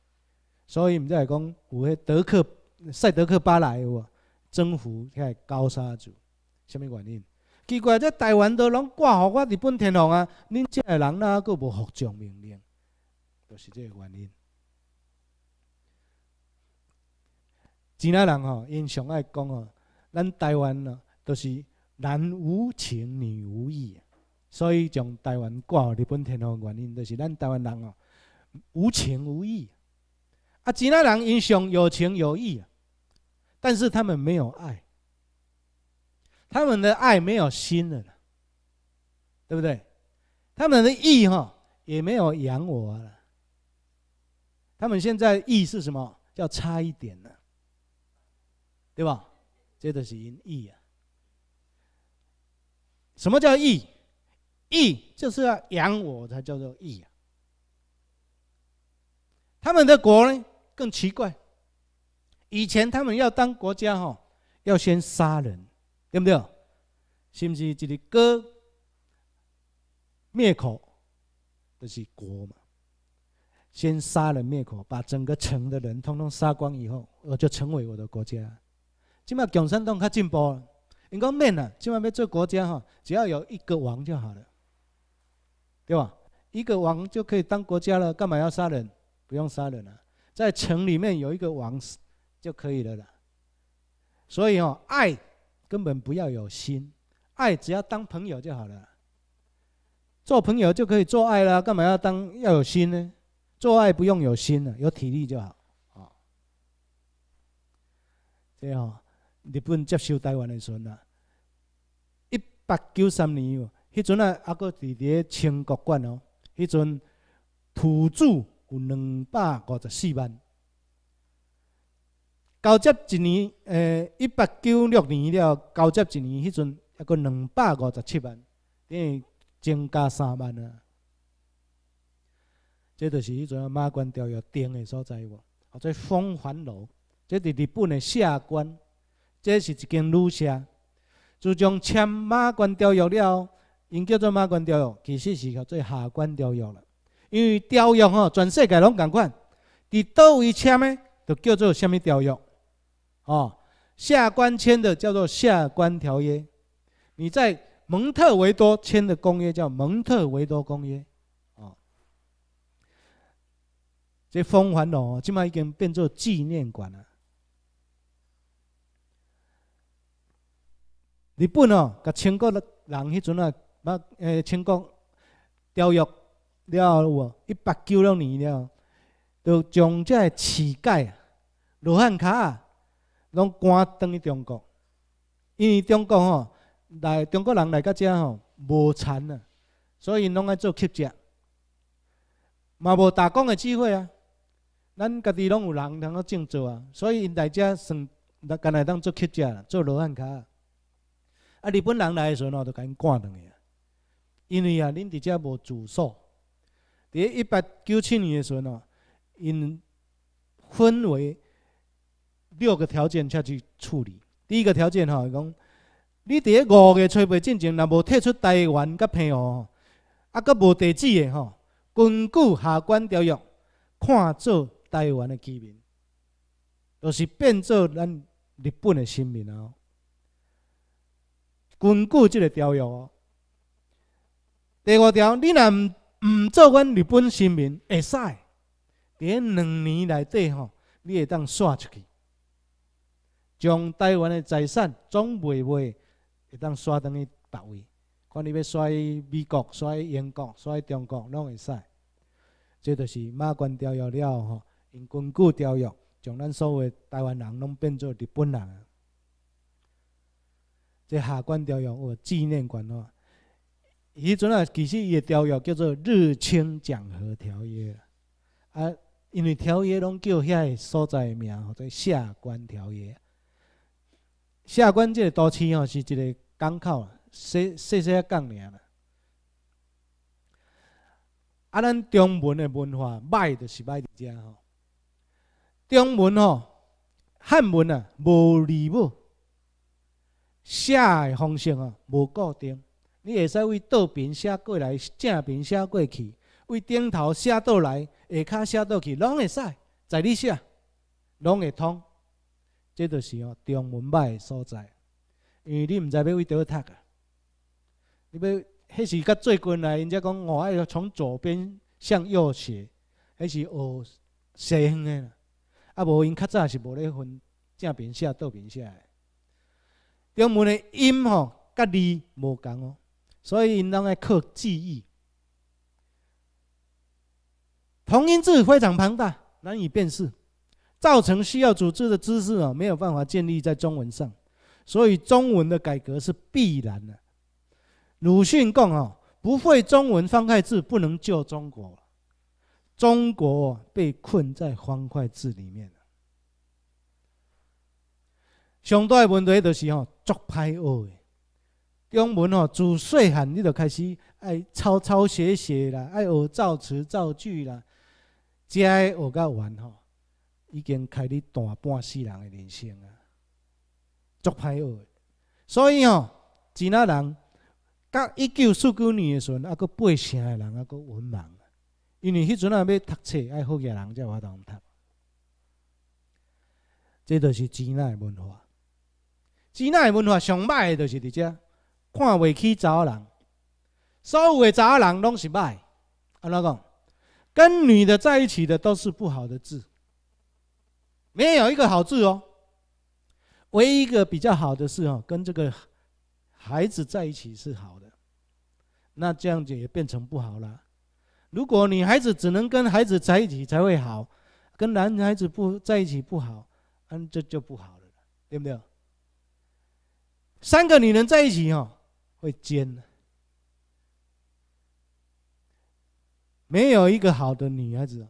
所以唔知系讲有迄德克塞德克巴莱哇征服遐高山族，什么原因？奇怪，这台湾都拢挂乎我日本天皇啊！恁这个人哪还阁无服从命令？就是这个原因。吉拉人吼，因常爱讲吼，咱台湾呐，都是男无情女无义，所以从台湾挂日本天皇原因，就是咱台湾人哦无情无义。啊，吉拉人因常有情有义，但是他们没有爱。他们的爱没有心了，对不对？他们的义哈也没有养我了。他们现在义是什么？叫差一点呢，对吧？这都是因义啊。什么叫义？义就是要养我，才叫做义啊。他们的国呢更奇怪，以前他们要当国家哈，要先杀人。对不对？是不是一个歌灭口，就是国嘛？先杀人灭口，把整个城的人通通杀光以后，我就成为我的国家。今嘛，共东党它进步了，人家灭了，今嘛要做国家哈，只要有一个王就好了，对吧？一个王就可以当国家了，干嘛要杀人？不用杀人了，在城里面有一个王就可以了啦。所以哦，爱。根本不要有心，爱只要当朋友就好了。做朋友就可以做爱了，干嘛要当要有心呢？做爱不用有心的，有体力就好。好，这样。日本接收台湾的时候呢，一八九三年，迄阵啊，还搁伫咧清国馆哦，迄阵土著有两百五十四万。交接一年，诶，一八九六年了。交接一年，迄阵还过两百五十七万，等于增加三万啊。这就是迄阵马关条约订的所在，无，叫做风帆楼。这伫日本的下关，这是一间旅社。自从签马关条约了，因叫做马关条约，其实是叫做下关条约了。因为条约吼，全世界拢共款，伫倒位签的，就叫做什么条约？哦，下关签的叫做下关条约，你在蒙特维多签的公约叫蒙特维多公约。哦，这风环哦，今嘛已经变作纪念馆了。日本哦，甲清国人迄阵啊，把诶清国雕约了，一八九六年了，都将这乞丐罗汉卡。拢赶转去中国，因为中国吼来中国人来到遮吼无产啊，所以因拢爱做乞食，嘛无打工的机会啊。咱家己拢有人通去种作啊，所以因来遮算干来当做乞食，做罗汉卡。啊，日本人来的时阵哦，就甲因赶倒去啊。因为啊，恁伫遮无住所。伫一一九七年的时阵哦，因分为。六个条件才去处理。第一个条件吼，讲你伫咧五个初日进前，若无退出台湾甲配湖，啊，搁无地址的吼，根据下关条约，看做台湾的居民，就是变做咱日本的新民啊。根据这个条约，第五条，你若唔唔做阮日本新民，会使伫咧两年内底吼，你会当刷出去。将台湾的财产总袂卖，会当刷等去别位，看你欲刷美国、刷英国、刷中国拢会使。即就是马关条约了吼，用根国条约将咱所有台湾人拢变做日本人啊！即下关条约有纪念馆哦，迄阵啊，其实伊个条约叫做《日清讲和条约》啊，因为条约拢叫遐个所在名，做下关条约。下关这个都市吼是一个港口，细细细啊港尔啦。啊，咱中文的文化歹就是歹伫遮吼。中文吼，汉文啊无字母，写的方式啊无固定，你会使为倒边写过来，正边写过去，为顶头写倒来，下骹写倒去，拢会使，在你写拢会通。这就是哦中文歹所在，因为你毋知要为倒读啊！你要，迄时较最近来，人家讲哦，要从左边向右写，迄是学西生的，啦。啊无因较早是无咧分正边写、倒边写的。中文的音吼，甲字无共哦，所以因拢爱靠记忆。同音字非常庞大，难以辨识。造成需要组织的知识啊，没有办法建立在中文上，所以中文的改革是必然的。鲁迅讲哦，不会中文方块字不能救中国，中国被困在方块字里面了。大的问题就是哦，足歹学的。英文哦，自细汉你就开始爱抄抄写写啦，爱学造词造句啦，只爱学个玩吼。已经开咧大半世人的人生啊，足歹恶所以吼，吉乃人，甲一九四九年的时候，啊个八成的人啊个文盲，因为迄阵啊要读册，爱好嘅人在学通读。这就是吉的文化。吉的文化上歹的，就是伫遮看不起查某人，所有查某人拢是歹。安怎讲？跟女的在一起的都是不好的字。没有一个好字哦，唯一一个比较好的是哦，跟这个孩子在一起是好的，那这样子也变成不好了。如果女孩子只能跟孩子在一起才会好，跟男孩子不在一起不好，嗯，这就不好了，对不对？三个女人在一起哦，会尖的，没有一个好的女孩子。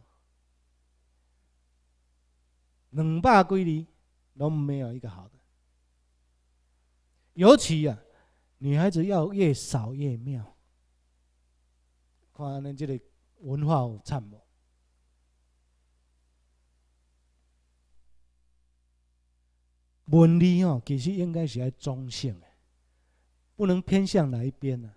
两百归里拢没有一个好的。尤其啊，女孩子要越少越妙。看恁这个文化有差无？文理哦，其实应该是爱中性，的，不能偏向哪一边呢？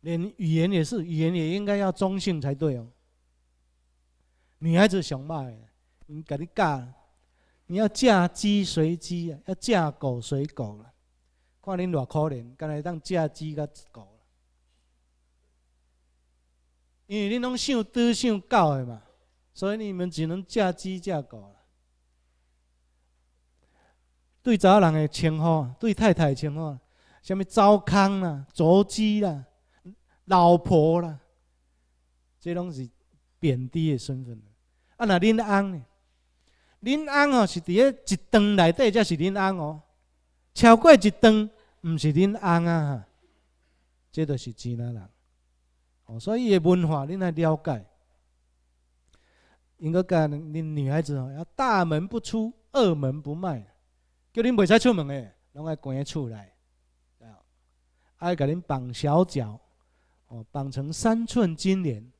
连语言也是，语言也应该要中性才对哦。女孩子想买，伊给你嫁，你要嫁鸡随鸡啊，要嫁狗随狗啦。看恁偌可怜，干来当嫁鸡个狗啦。因为恁拢想猪想狗的嘛，所以你们只能嫁鸡嫁狗啦。对查某人的称呼，对太太的称呼，什么糟糠啦、左鸡啦、老婆啦，这拢是。贬低的身份，啊！那临安呢？临安哦，是伫咧一顿内底，才是临安哦。超过一顿唔是临安啊！这都是指南人。哦，所以的文化，恁来了解。应该讲，你女孩子哦，要大门不出，二门不迈，叫你袂使出门诶，拢爱关厝内。啊，爱给恁绑小脚，哦，绑成三寸金莲。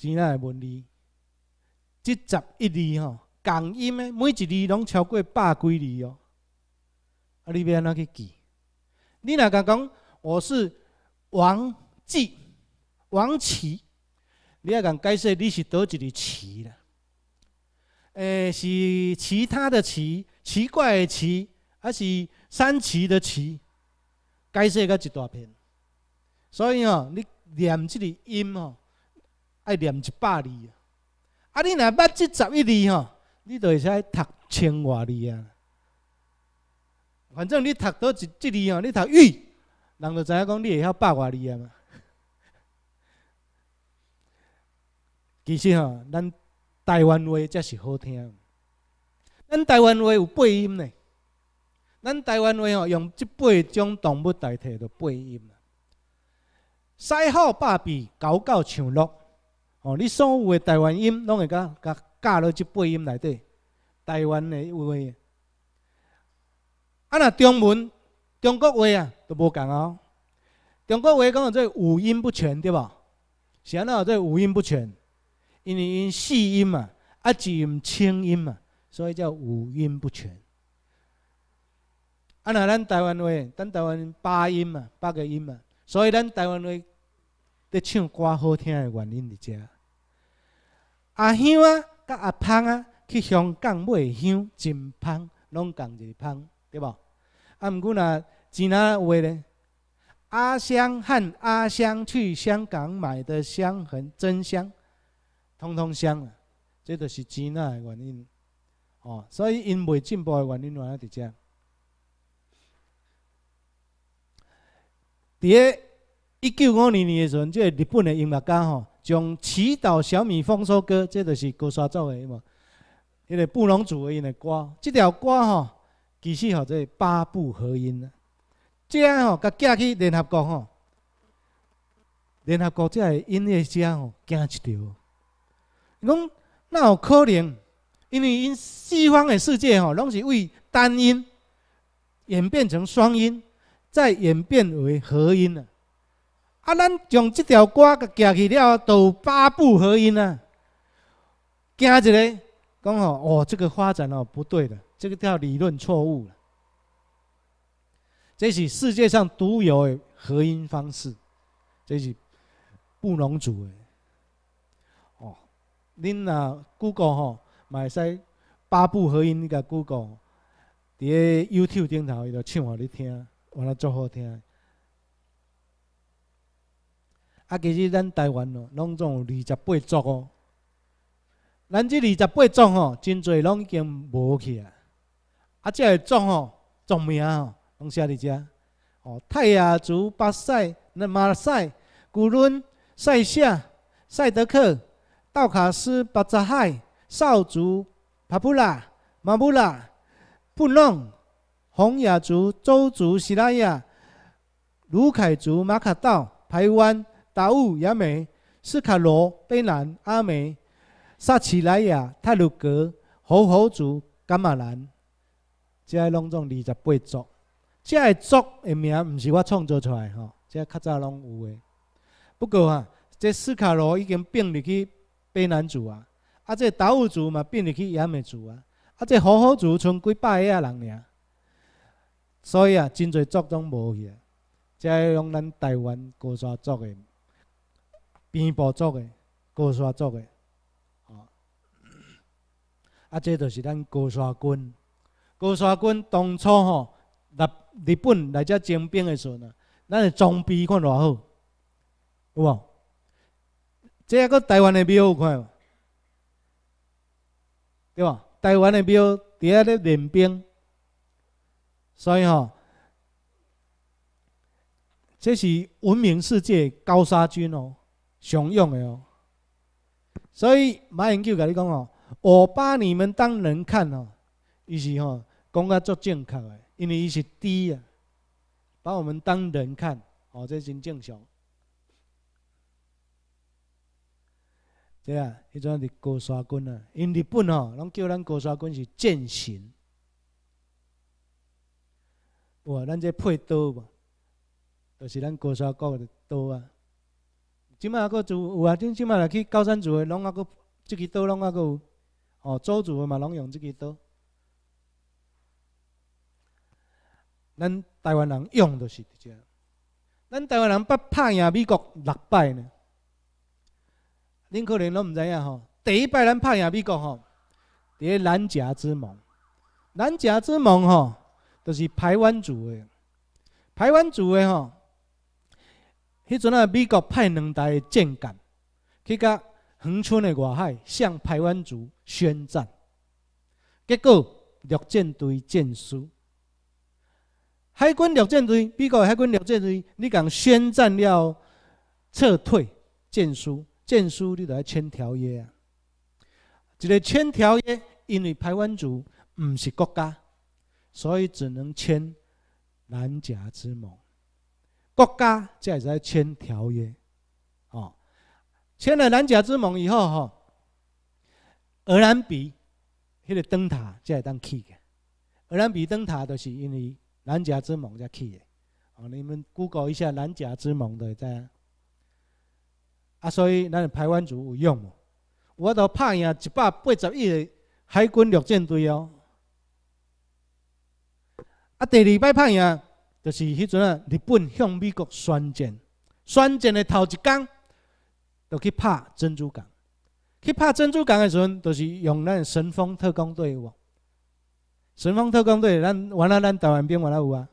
钱内的文字，即十一字吼，共音诶，每一字拢超过百几字哦。啊，你安怎去记？你若敢讲我是王字、王棋，你要敢解释你是倒一字旗啦？诶，是其他的旗，奇怪的旗，还是三旗的旗？解释个一大片。所以吼，你念这个音吼。爱念一百字，啊！你若捌即十一字吼，你就会使读千偌字啊。反正你读倒一字吼，你读语，人就知影讲你会晓百偌字啊嘛。其实吼，咱台湾话才是好听。咱台湾话有八音呢。咱台湾话吼，用即八种动物代替的八音啦。狮吼百变，狗狗像乐。哦，你所有的台湾音拢会甲甲加落一背音内底，台湾有话，啊若中文、中国话啊都无共哦。中国话讲做五音不全，对无？是安那做五音不全，因为因四音嘛，啊音清音嘛，所以叫五音不全。啊若咱台湾话，咱台湾八音嘛，八个音嘛，所以咱台湾话。伫唱歌好听的原因伫遮，阿香啊，甲阿芳啊，去香港买香，真芳，拢共一个芳，对无？啊，毋过呐，济南话咧，阿香和阿香去香港买的香很真香，通通香，啊！这都是钱南的原因哦。所以因未进步的原因，原来伫遮。第。一九五二年的时候，即个日本的音乐家吼，从祈祷小米丰收歌，即个就是歌创作的嘛，迄个布族组合的歌。即条歌吼，其实吼即八部合音。这样吼，佮寄去联合国吼，联合国即个音乐家吼，惊一条，讲哪有可能？因为因西方的世界吼，拢是为单音演变成双音，再演变为合音的。啊，咱将这条歌夹起了，就八步合音啊！夹一个，讲吼，哦，这个发展哦不对的，这个叫理论错误这是世界上独有的合音方式，这是不能组的。哦，您呐，Google 吼，买些八步合音那个 Google，伫 YouTube 顶头，伊就唱我你听，完来做好听。啊，其实咱台湾哦，拢总有二十八族哦。咱这二十八族吼，真侪拢已经无去啊。啊，只个族吼，族名吼，拢写伫遮。哦，泰雅族、巴塞、那马赛、古伦、塞夏、赛德克、道卡斯、巴扎海、邵族、帕布拉、马布拉、布朗、洪雅族、邹族、西拉雅、卢凯族、马卡道、台湾。达乌、雅美、斯卡罗、卑南、阿美、萨奇莱雅、泰鲁格、猴猴族、噶玛兰，遮拢总二十八族。遮个族的名毋是我创作出来吼，遮较早拢有诶。不过啊，这斯卡罗已经并入去卑南族啊，啊，这达乌族嘛并入去雅美族啊，啊，这猴猴族剩几百个啊人尔。所以啊，真侪族拢无去，遮用咱台湾高山族的。边部族的、高山族的，啊，啊，这就是咱高山军。高山军当初吼，日日本来遮征兵的时阵啊，咱的装备看偌好，有无？即个个台湾的庙有看，对吧？台湾的庙伫咧练兵，所以吼，这是闻名世界高山军哦。常用的哦，所以马英九甲你讲哦，我把你们当人看哦，伊是吼，讲啊做正确的，因为伊是低啊，把我们当人看哦，这真正常。对啊，迄种是高刷军啊，因日本吼，拢叫咱高刷军是贱行。哇，咱这配刀嘛，就是咱高刷国的刀啊。即卖还阁有啊，即即卖来去高山住的，拢还阁即支刀，拢还阁有，哦，租住的嘛，拢用即支刀。咱台湾人用就是这，只。咱台湾人不拍赢美国六摆呢，恁可能拢唔知影吼。第一摆咱拍赢美国吼，在南夹之盟，南夹之盟吼，就是台湾住的，台湾住的吼。迄阵啊，美国派两台舰舰去甲恒村的外海向台湾族宣战，结果陆战队战输，海军陆战队，美国海军陆战队，你讲宣战了撤退，战输，战输，你得来签条约啊！一个签条约，因为台湾族毋是国家，所以只能签南甲之盟。国家才在签条约，哦，签了南甲之盟以后，吼，荷兰比，迄个灯塔会当起个，荷兰比灯塔都是因为南甲之盟才起的，哦，你们估歌一下南甲之盟的，会知，啊，所以咱台湾族有用无，我都拍赢一百八十亿的海军陆战队哦，啊，第二摆拍赢。就是迄阵啊，日本向美国宣战。宣战的头一天，就去打珍珠港。去打珍珠港的时阵，就是用咱神风特攻队喎。神风特攻队，咱原来咱台湾兵原来有啊。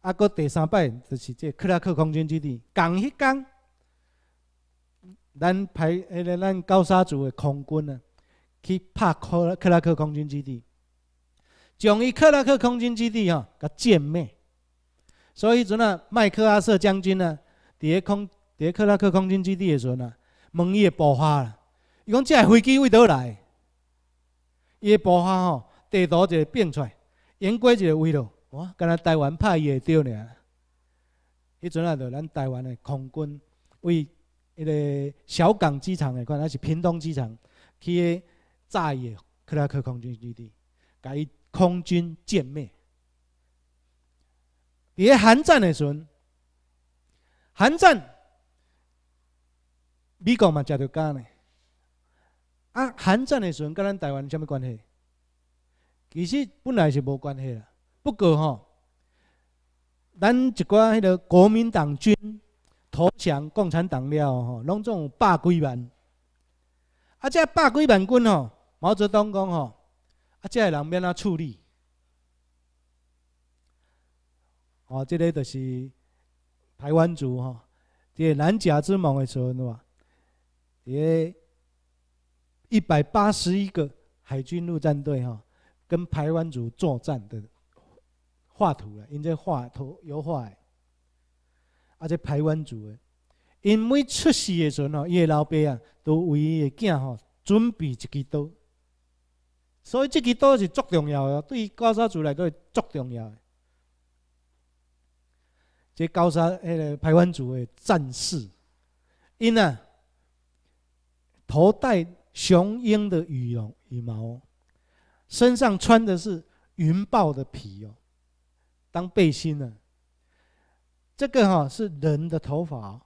啊，搁第三摆就是这克拉克空军基地。同迄天，咱排迄个咱高沙组的空军啊，去拍克克拉克空军基地。将伊克拉克空军基地，哈，佮歼灭。所以阵啊，麦克阿瑟将军呢，伫个空，伫克拉克空军基地的阵啊，问伊的爆发伊讲，这飞机为倒来？伊的爆发吼，地图就会变出来，沿过就个围咯，哇，敢若台湾拍伊会对呢？迄阵啊，就咱台湾的空军，为迄个小港机场，的，看能是屏东机场，去炸伊克拉克空军基地，佮伊。空军歼灭。别韩战的时阵，韩战美国嘛吃着干呢。啊，韩战的时阵跟咱台湾什么关系？其实本来是无关系啦。不过吼，咱一寡迄个国民党军投降共产党了吼，拢总有百几万。啊，这百几万军吼，毛泽东讲吼。啊，这个人变哪处理？哦，这个就是台湾族哈，这南岬之盟的时候，哇，也一百八十一个海军陆战队哈，跟台湾族作战的画图了，因这画图油画，啊，这台湾族的，因每出事的时候哦，伊的老爸啊，都为伊个囝吼准备一支刀。所以，这支刀是足重要的，对高山族来讲是足重要的。这高山迄个排湾族的战士，因呐，头戴雄鹰的羽绒羽毛，身上穿的是云豹的皮哦，当背心呢。这个哈是人的头发，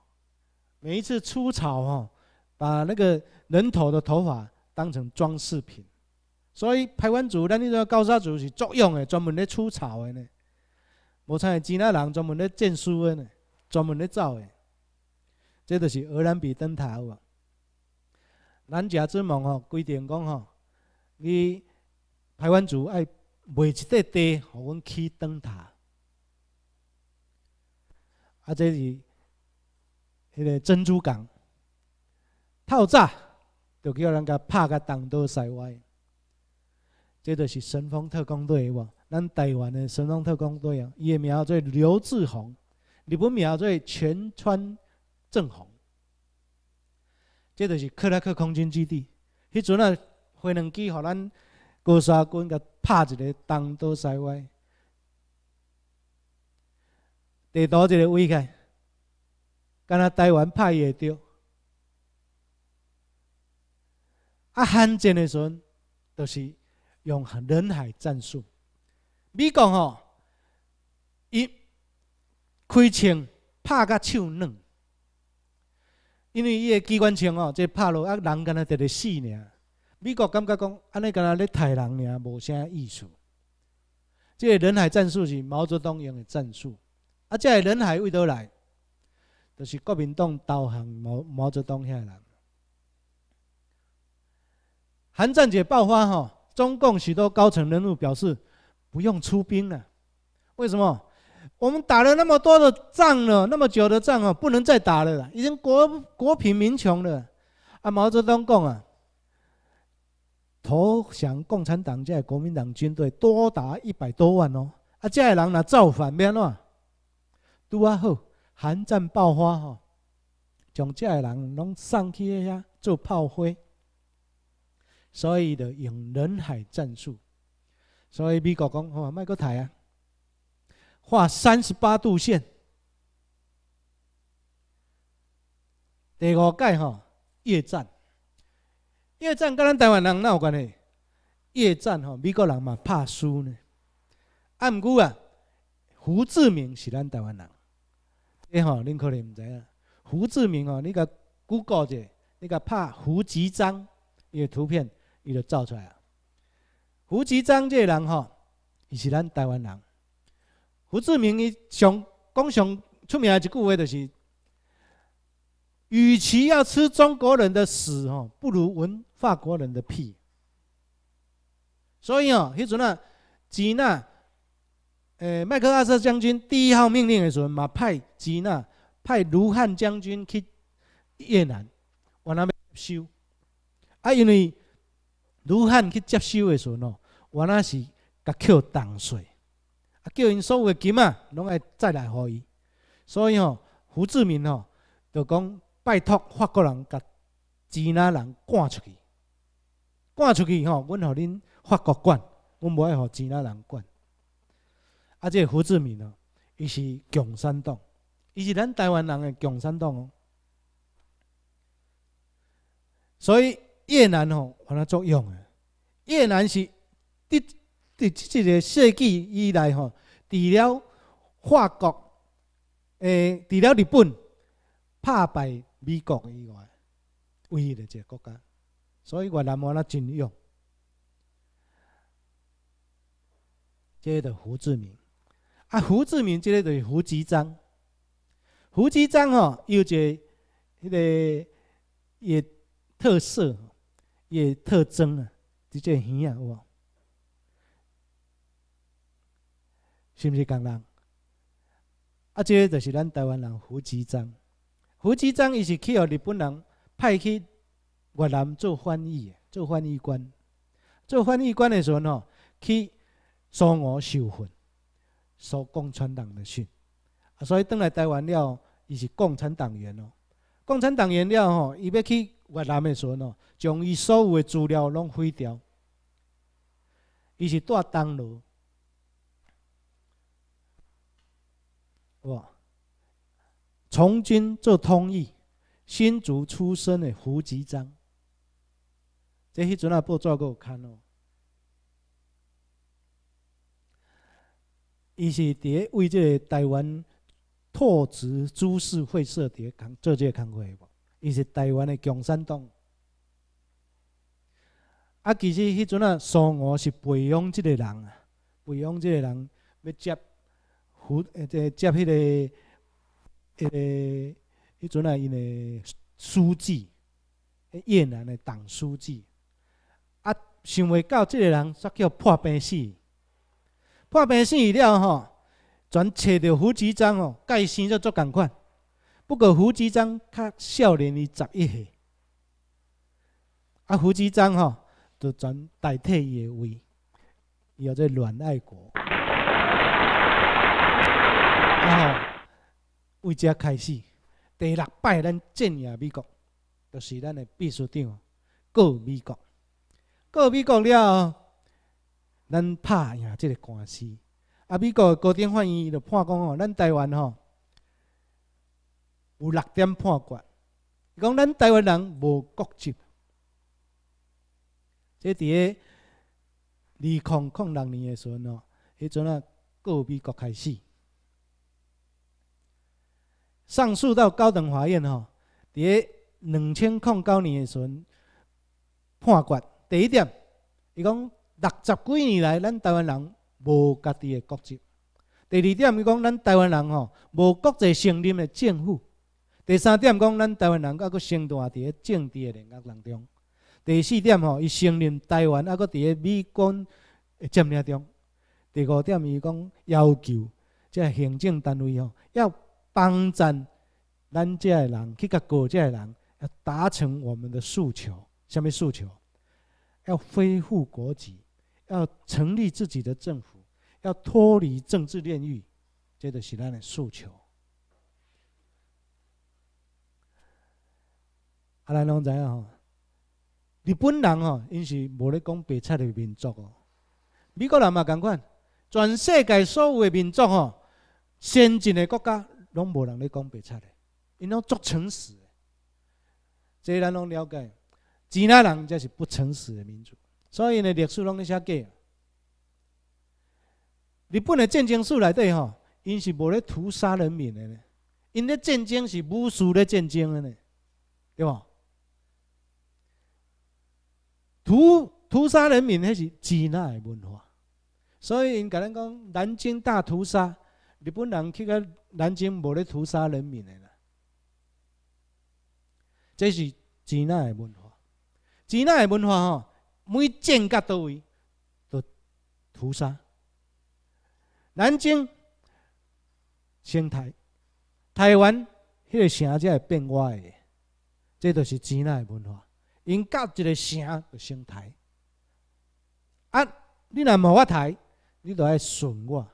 每一次出草哦，把那个人头的头发当成装饰品。所以，台湾族咱呢只高山族是作用个，专门咧除草个呢。无像伊吉那人专门咧建树个呢，专门咧造个。即着是荷兰比灯塔有无？南岬之盟吼规定讲吼，伊台湾族爱卖一块地，互阮起灯塔。啊，这是迄个珍珠港，透早就叫人家拍个东倒西歪。这就是神风特工队哇！咱台湾的神风特工队啊，也秒做刘志宏，日本秒做全川正宏。这都是克拉克空军基地。迄阵啊，飞两机，让咱沙军甲拍一个东倒西歪。地图一个位个，敢若台湾拍也对。啊，罕见的时阵，就是。用人海战术，美国吼，伊开枪拍甲手软，因为伊个机关枪哦，即拍落啊，人敢若直直死尔。美国感觉讲，安尼敢若咧杀人尔，无啥意思。这人海战术是毛泽东用的战术，啊，这人海为倒来，就是国民党投降毛毛泽东遐人。韩战节爆发吼。中共许多高层人物表示，不用出兵了。为什么？我们打了那么多的仗了，那么久的仗啊，不能再打了啦。已经国国贫民穷了。啊，毛泽东讲啊，投降共产党，这国民党军队多达一百多万哦。啊，这下人呐造反变啦，都啊好。韩战爆发哦，将这下人拢送去遐做炮灰。所以就用人海战术，所以美国讲吼麦克台啊，画三十八度线。第五届吼越战，越战跟咱台湾人哪有关系？越战吼美国人嘛怕输呢。按古啊，胡志明是咱台湾人，哎吼恁可能唔知啊。胡志明哦，你个 Google 一下，你个拍胡志伊个图片。伊就走出来啊！胡志章这个人吼，伊是咱台湾人。胡志明伊上讲上出名的一句话就是。与其要吃中国人的屎吼，不如闻法国人的屁。所以哦，迄阵啊，基那，诶，麦克阿瑟将军第一号命令的时阵嘛，派基那派卢汉将军去越南，往那边修。啊，因为卢汉去接收的时阵哦，原来是甲扣淡税，啊，叫因所有的金啊，拢爱再来还伊。所以吼，胡志明吼，就讲拜托法国人甲支那人赶出去，赶出去吼，阮互恁法国管，阮无爱和支那人管。啊，这胡志明哦，伊是共产党，伊是咱台湾人的共产党哦。所以。越南吼，有哪作用的？越南是伫伫即个世纪以来吼，除了法国，诶，除了日本，打败美国以外，唯一的一个国家。所以越南有哪真用？接着胡志明，啊，胡志明即个就是胡志张，胡志张吼有一个迄个也特色。嘢特征啊，即个耳仔有无？是不是同人？啊，这就是咱台湾人胡吉章。胡吉章伊是去予日本人派去越南做翻译，做翻译官。做翻译官的时候呢，去受我受训，受共产党的训，所以等来台湾了，伊是共产党员哦。共产党员了吼，伊要去越南的时阵哦，将伊所有的资料拢毁掉。伊是戴东路，哇！从军做通译，新竹出身的胡继章，即迄阵啊报纸够有刊哦。伊是伫为即个台湾。托职株式会社的工做这个工无，伊是台湾的共产党。啊，其实迄阵啊，苏俄是培养这个人啊，培养这个人要接服，呃，接迄个，呃，迄阵啊，因的书记，越南的党书记，啊，想袂到这个人煞叫破病死，破病死了吼。全找到胡局章哦，介生作做共款，不过胡局章较少年伊十一岁，啊胡局章吼，就全代替伊个位，伊叫做阮爱国。啊吼，为这开始第六摆咱进入美国，就是咱个秘书长告美国，告美国了，咱拍赢即个官司。啊，美国的高等法院就判讲吼，咱台湾吼有六点判决，讲咱台湾人无国籍。即伫咧二零零六年的时阵哦，迄阵啊告美国开始。上诉到高等法院吼，伫两千零九年的时判决，第一点，伊讲六十几年来咱台湾人。无家己的国籍。第二点，伊讲咱台湾人吼，无国际承认的政府。第三点，讲咱台湾人还佫生活伫喺政治的领域当中。第四点吼，伊承认台湾还佫伫喺美军的占领中。第五点，伊讲要求即个行政单位吼，要帮咱咱遮个人去甲国这个人达成我们的诉求。下物诉求要恢复国籍。要成立自己的政府，要脱离政治炼狱，这是希的诉求。哈，来侬知啊？日本人哦，因是无咧讲白菜的民族哦。美国人嘛，同款。全世界所有的民族吼，先进的国家拢无人咧讲白菜的，因拢足诚实。这人拢了解，其他人则是不诚实的民族。所以呢，历史拢咧写假。日本的战争史内底吼，因是无咧屠杀人民的呢，因的战争是武士咧战争的呢，对无？屠屠杀人民迄是支那的文化，所以因甲咱讲南京大屠杀，日本人去个南京无咧屠杀人民的啦，这是支那的文化，支那的文化吼。每建个都位，都屠杀。南京、生台、台湾，迄个城才会变歪。这都是钱来文化，因隔一个城就生台，啊，你若无法台，你就爱损我。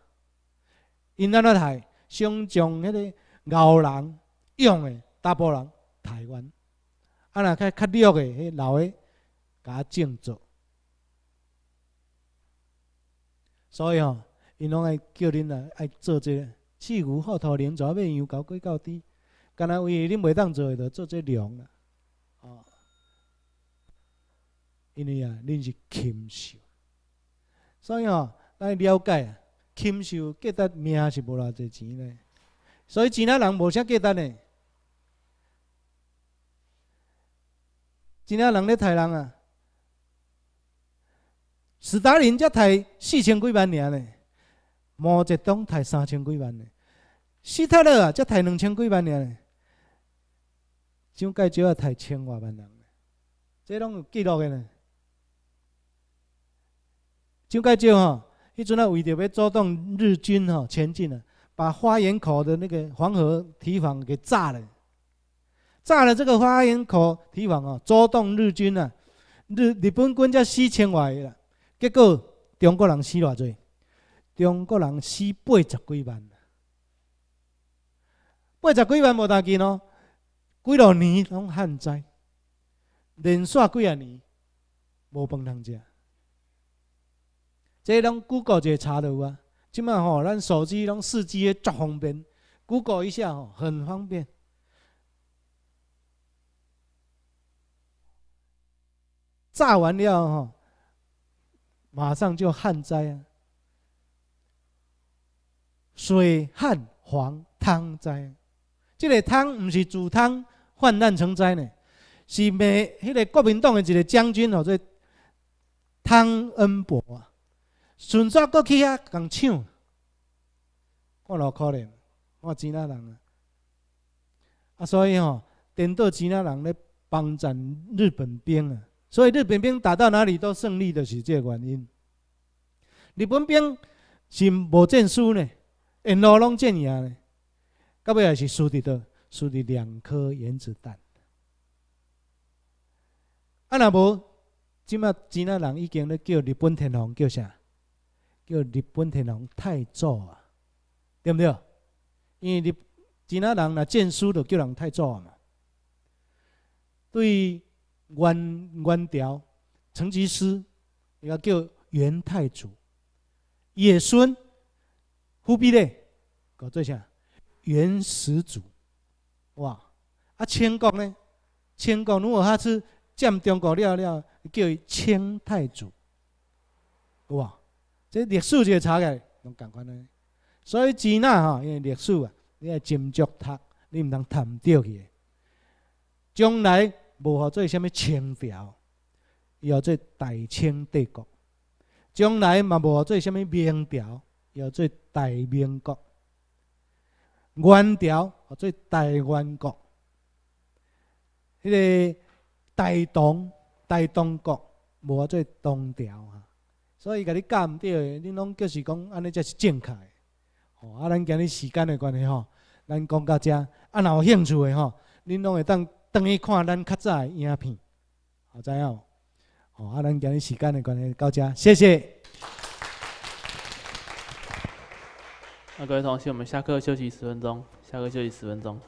因安怎台，先将迄个牛人用的达波人台湾，啊，若较较弱的迄老的。甲种做，所以吼，因拢爱叫恁啊爱做这饲牛、放土、养猪、买羊、搞鸡、搞猪。干那位恁袂当做，就做这量啊，哦，因为啊，恁是禽兽。所以吼，来了解啊，禽兽积得命是无偌济钱嘞。所以钱仔人无啥积得嘞。钱仔人咧杀人啊！斯大林才杀四千几万人呢，毛泽东杀三千几万呢，希特勒啊才杀两千几万人呢，蒋介石也杀千外万人呢，这拢有记录的呢。蒋介石吼，迄阵那为着要阻挡日军吼前进啊，把花园口的那个黄河堤防给炸了，炸了这个花园口堤防哦，阻挡日军啊，日日本军才四千外个结果中国人死偌济？中国人死八十几万，八十几万无大计咯。几落年拢旱灾，连续几啊年无帮人食。即拢 Google 一下查到啊。即卖吼，咱手机拢四 G 足方便，Google 一下吼很方便。炸完了吼。马上就旱灾啊！水旱蝗汤灾，这个汤不是煮汤，泛滥成灾呢。是美迄个国民党的一个将军，叫做汤恩伯啊，趁早过去啊，共抢，我老可怜，我几那人啊，啊，所以吼，颠倒几那人咧帮战日本兵啊。所以日本兵打到哪里都胜利的是这原因。日本兵是无战输呢，沿路拢战赢呢，到尾也是输伫倒，输伫两颗原子弹。啊，那无，今麦吉纳人已经咧叫日本天皇叫啥？叫日本天皇太祖啊，对不对？因为吉纳人若战输就叫人太祖啊嘛，对。元元朝，成吉思，人家叫元太祖；野孙忽必烈搞做啥？元始祖。哇！啊，清国呢？清国如果他是占中国了了，叫清太祖，哇！这历史就差个，拢赶快呢。所以钱仔哈，因为历史啊，你要斟酌读，你唔当贪掉去。将来。无做啥物清朝，伊后做大清帝国；将来嘛无做啥物明朝，伊后做大明国。元朝做大元国，迄个大唐、大唐国无做唐朝啊，所以甲你毋对，恁拢就是讲安尼才是正确。哦，啊，咱今日时间的关系吼，咱讲到遮，啊，若有兴趣的吼，恁拢会当。等伊看咱较早的影片，好知哦。哦，啊，咱今日时间的关系到这，谢谢。那各位同学，我们下课休息十分钟。下课休息十分钟。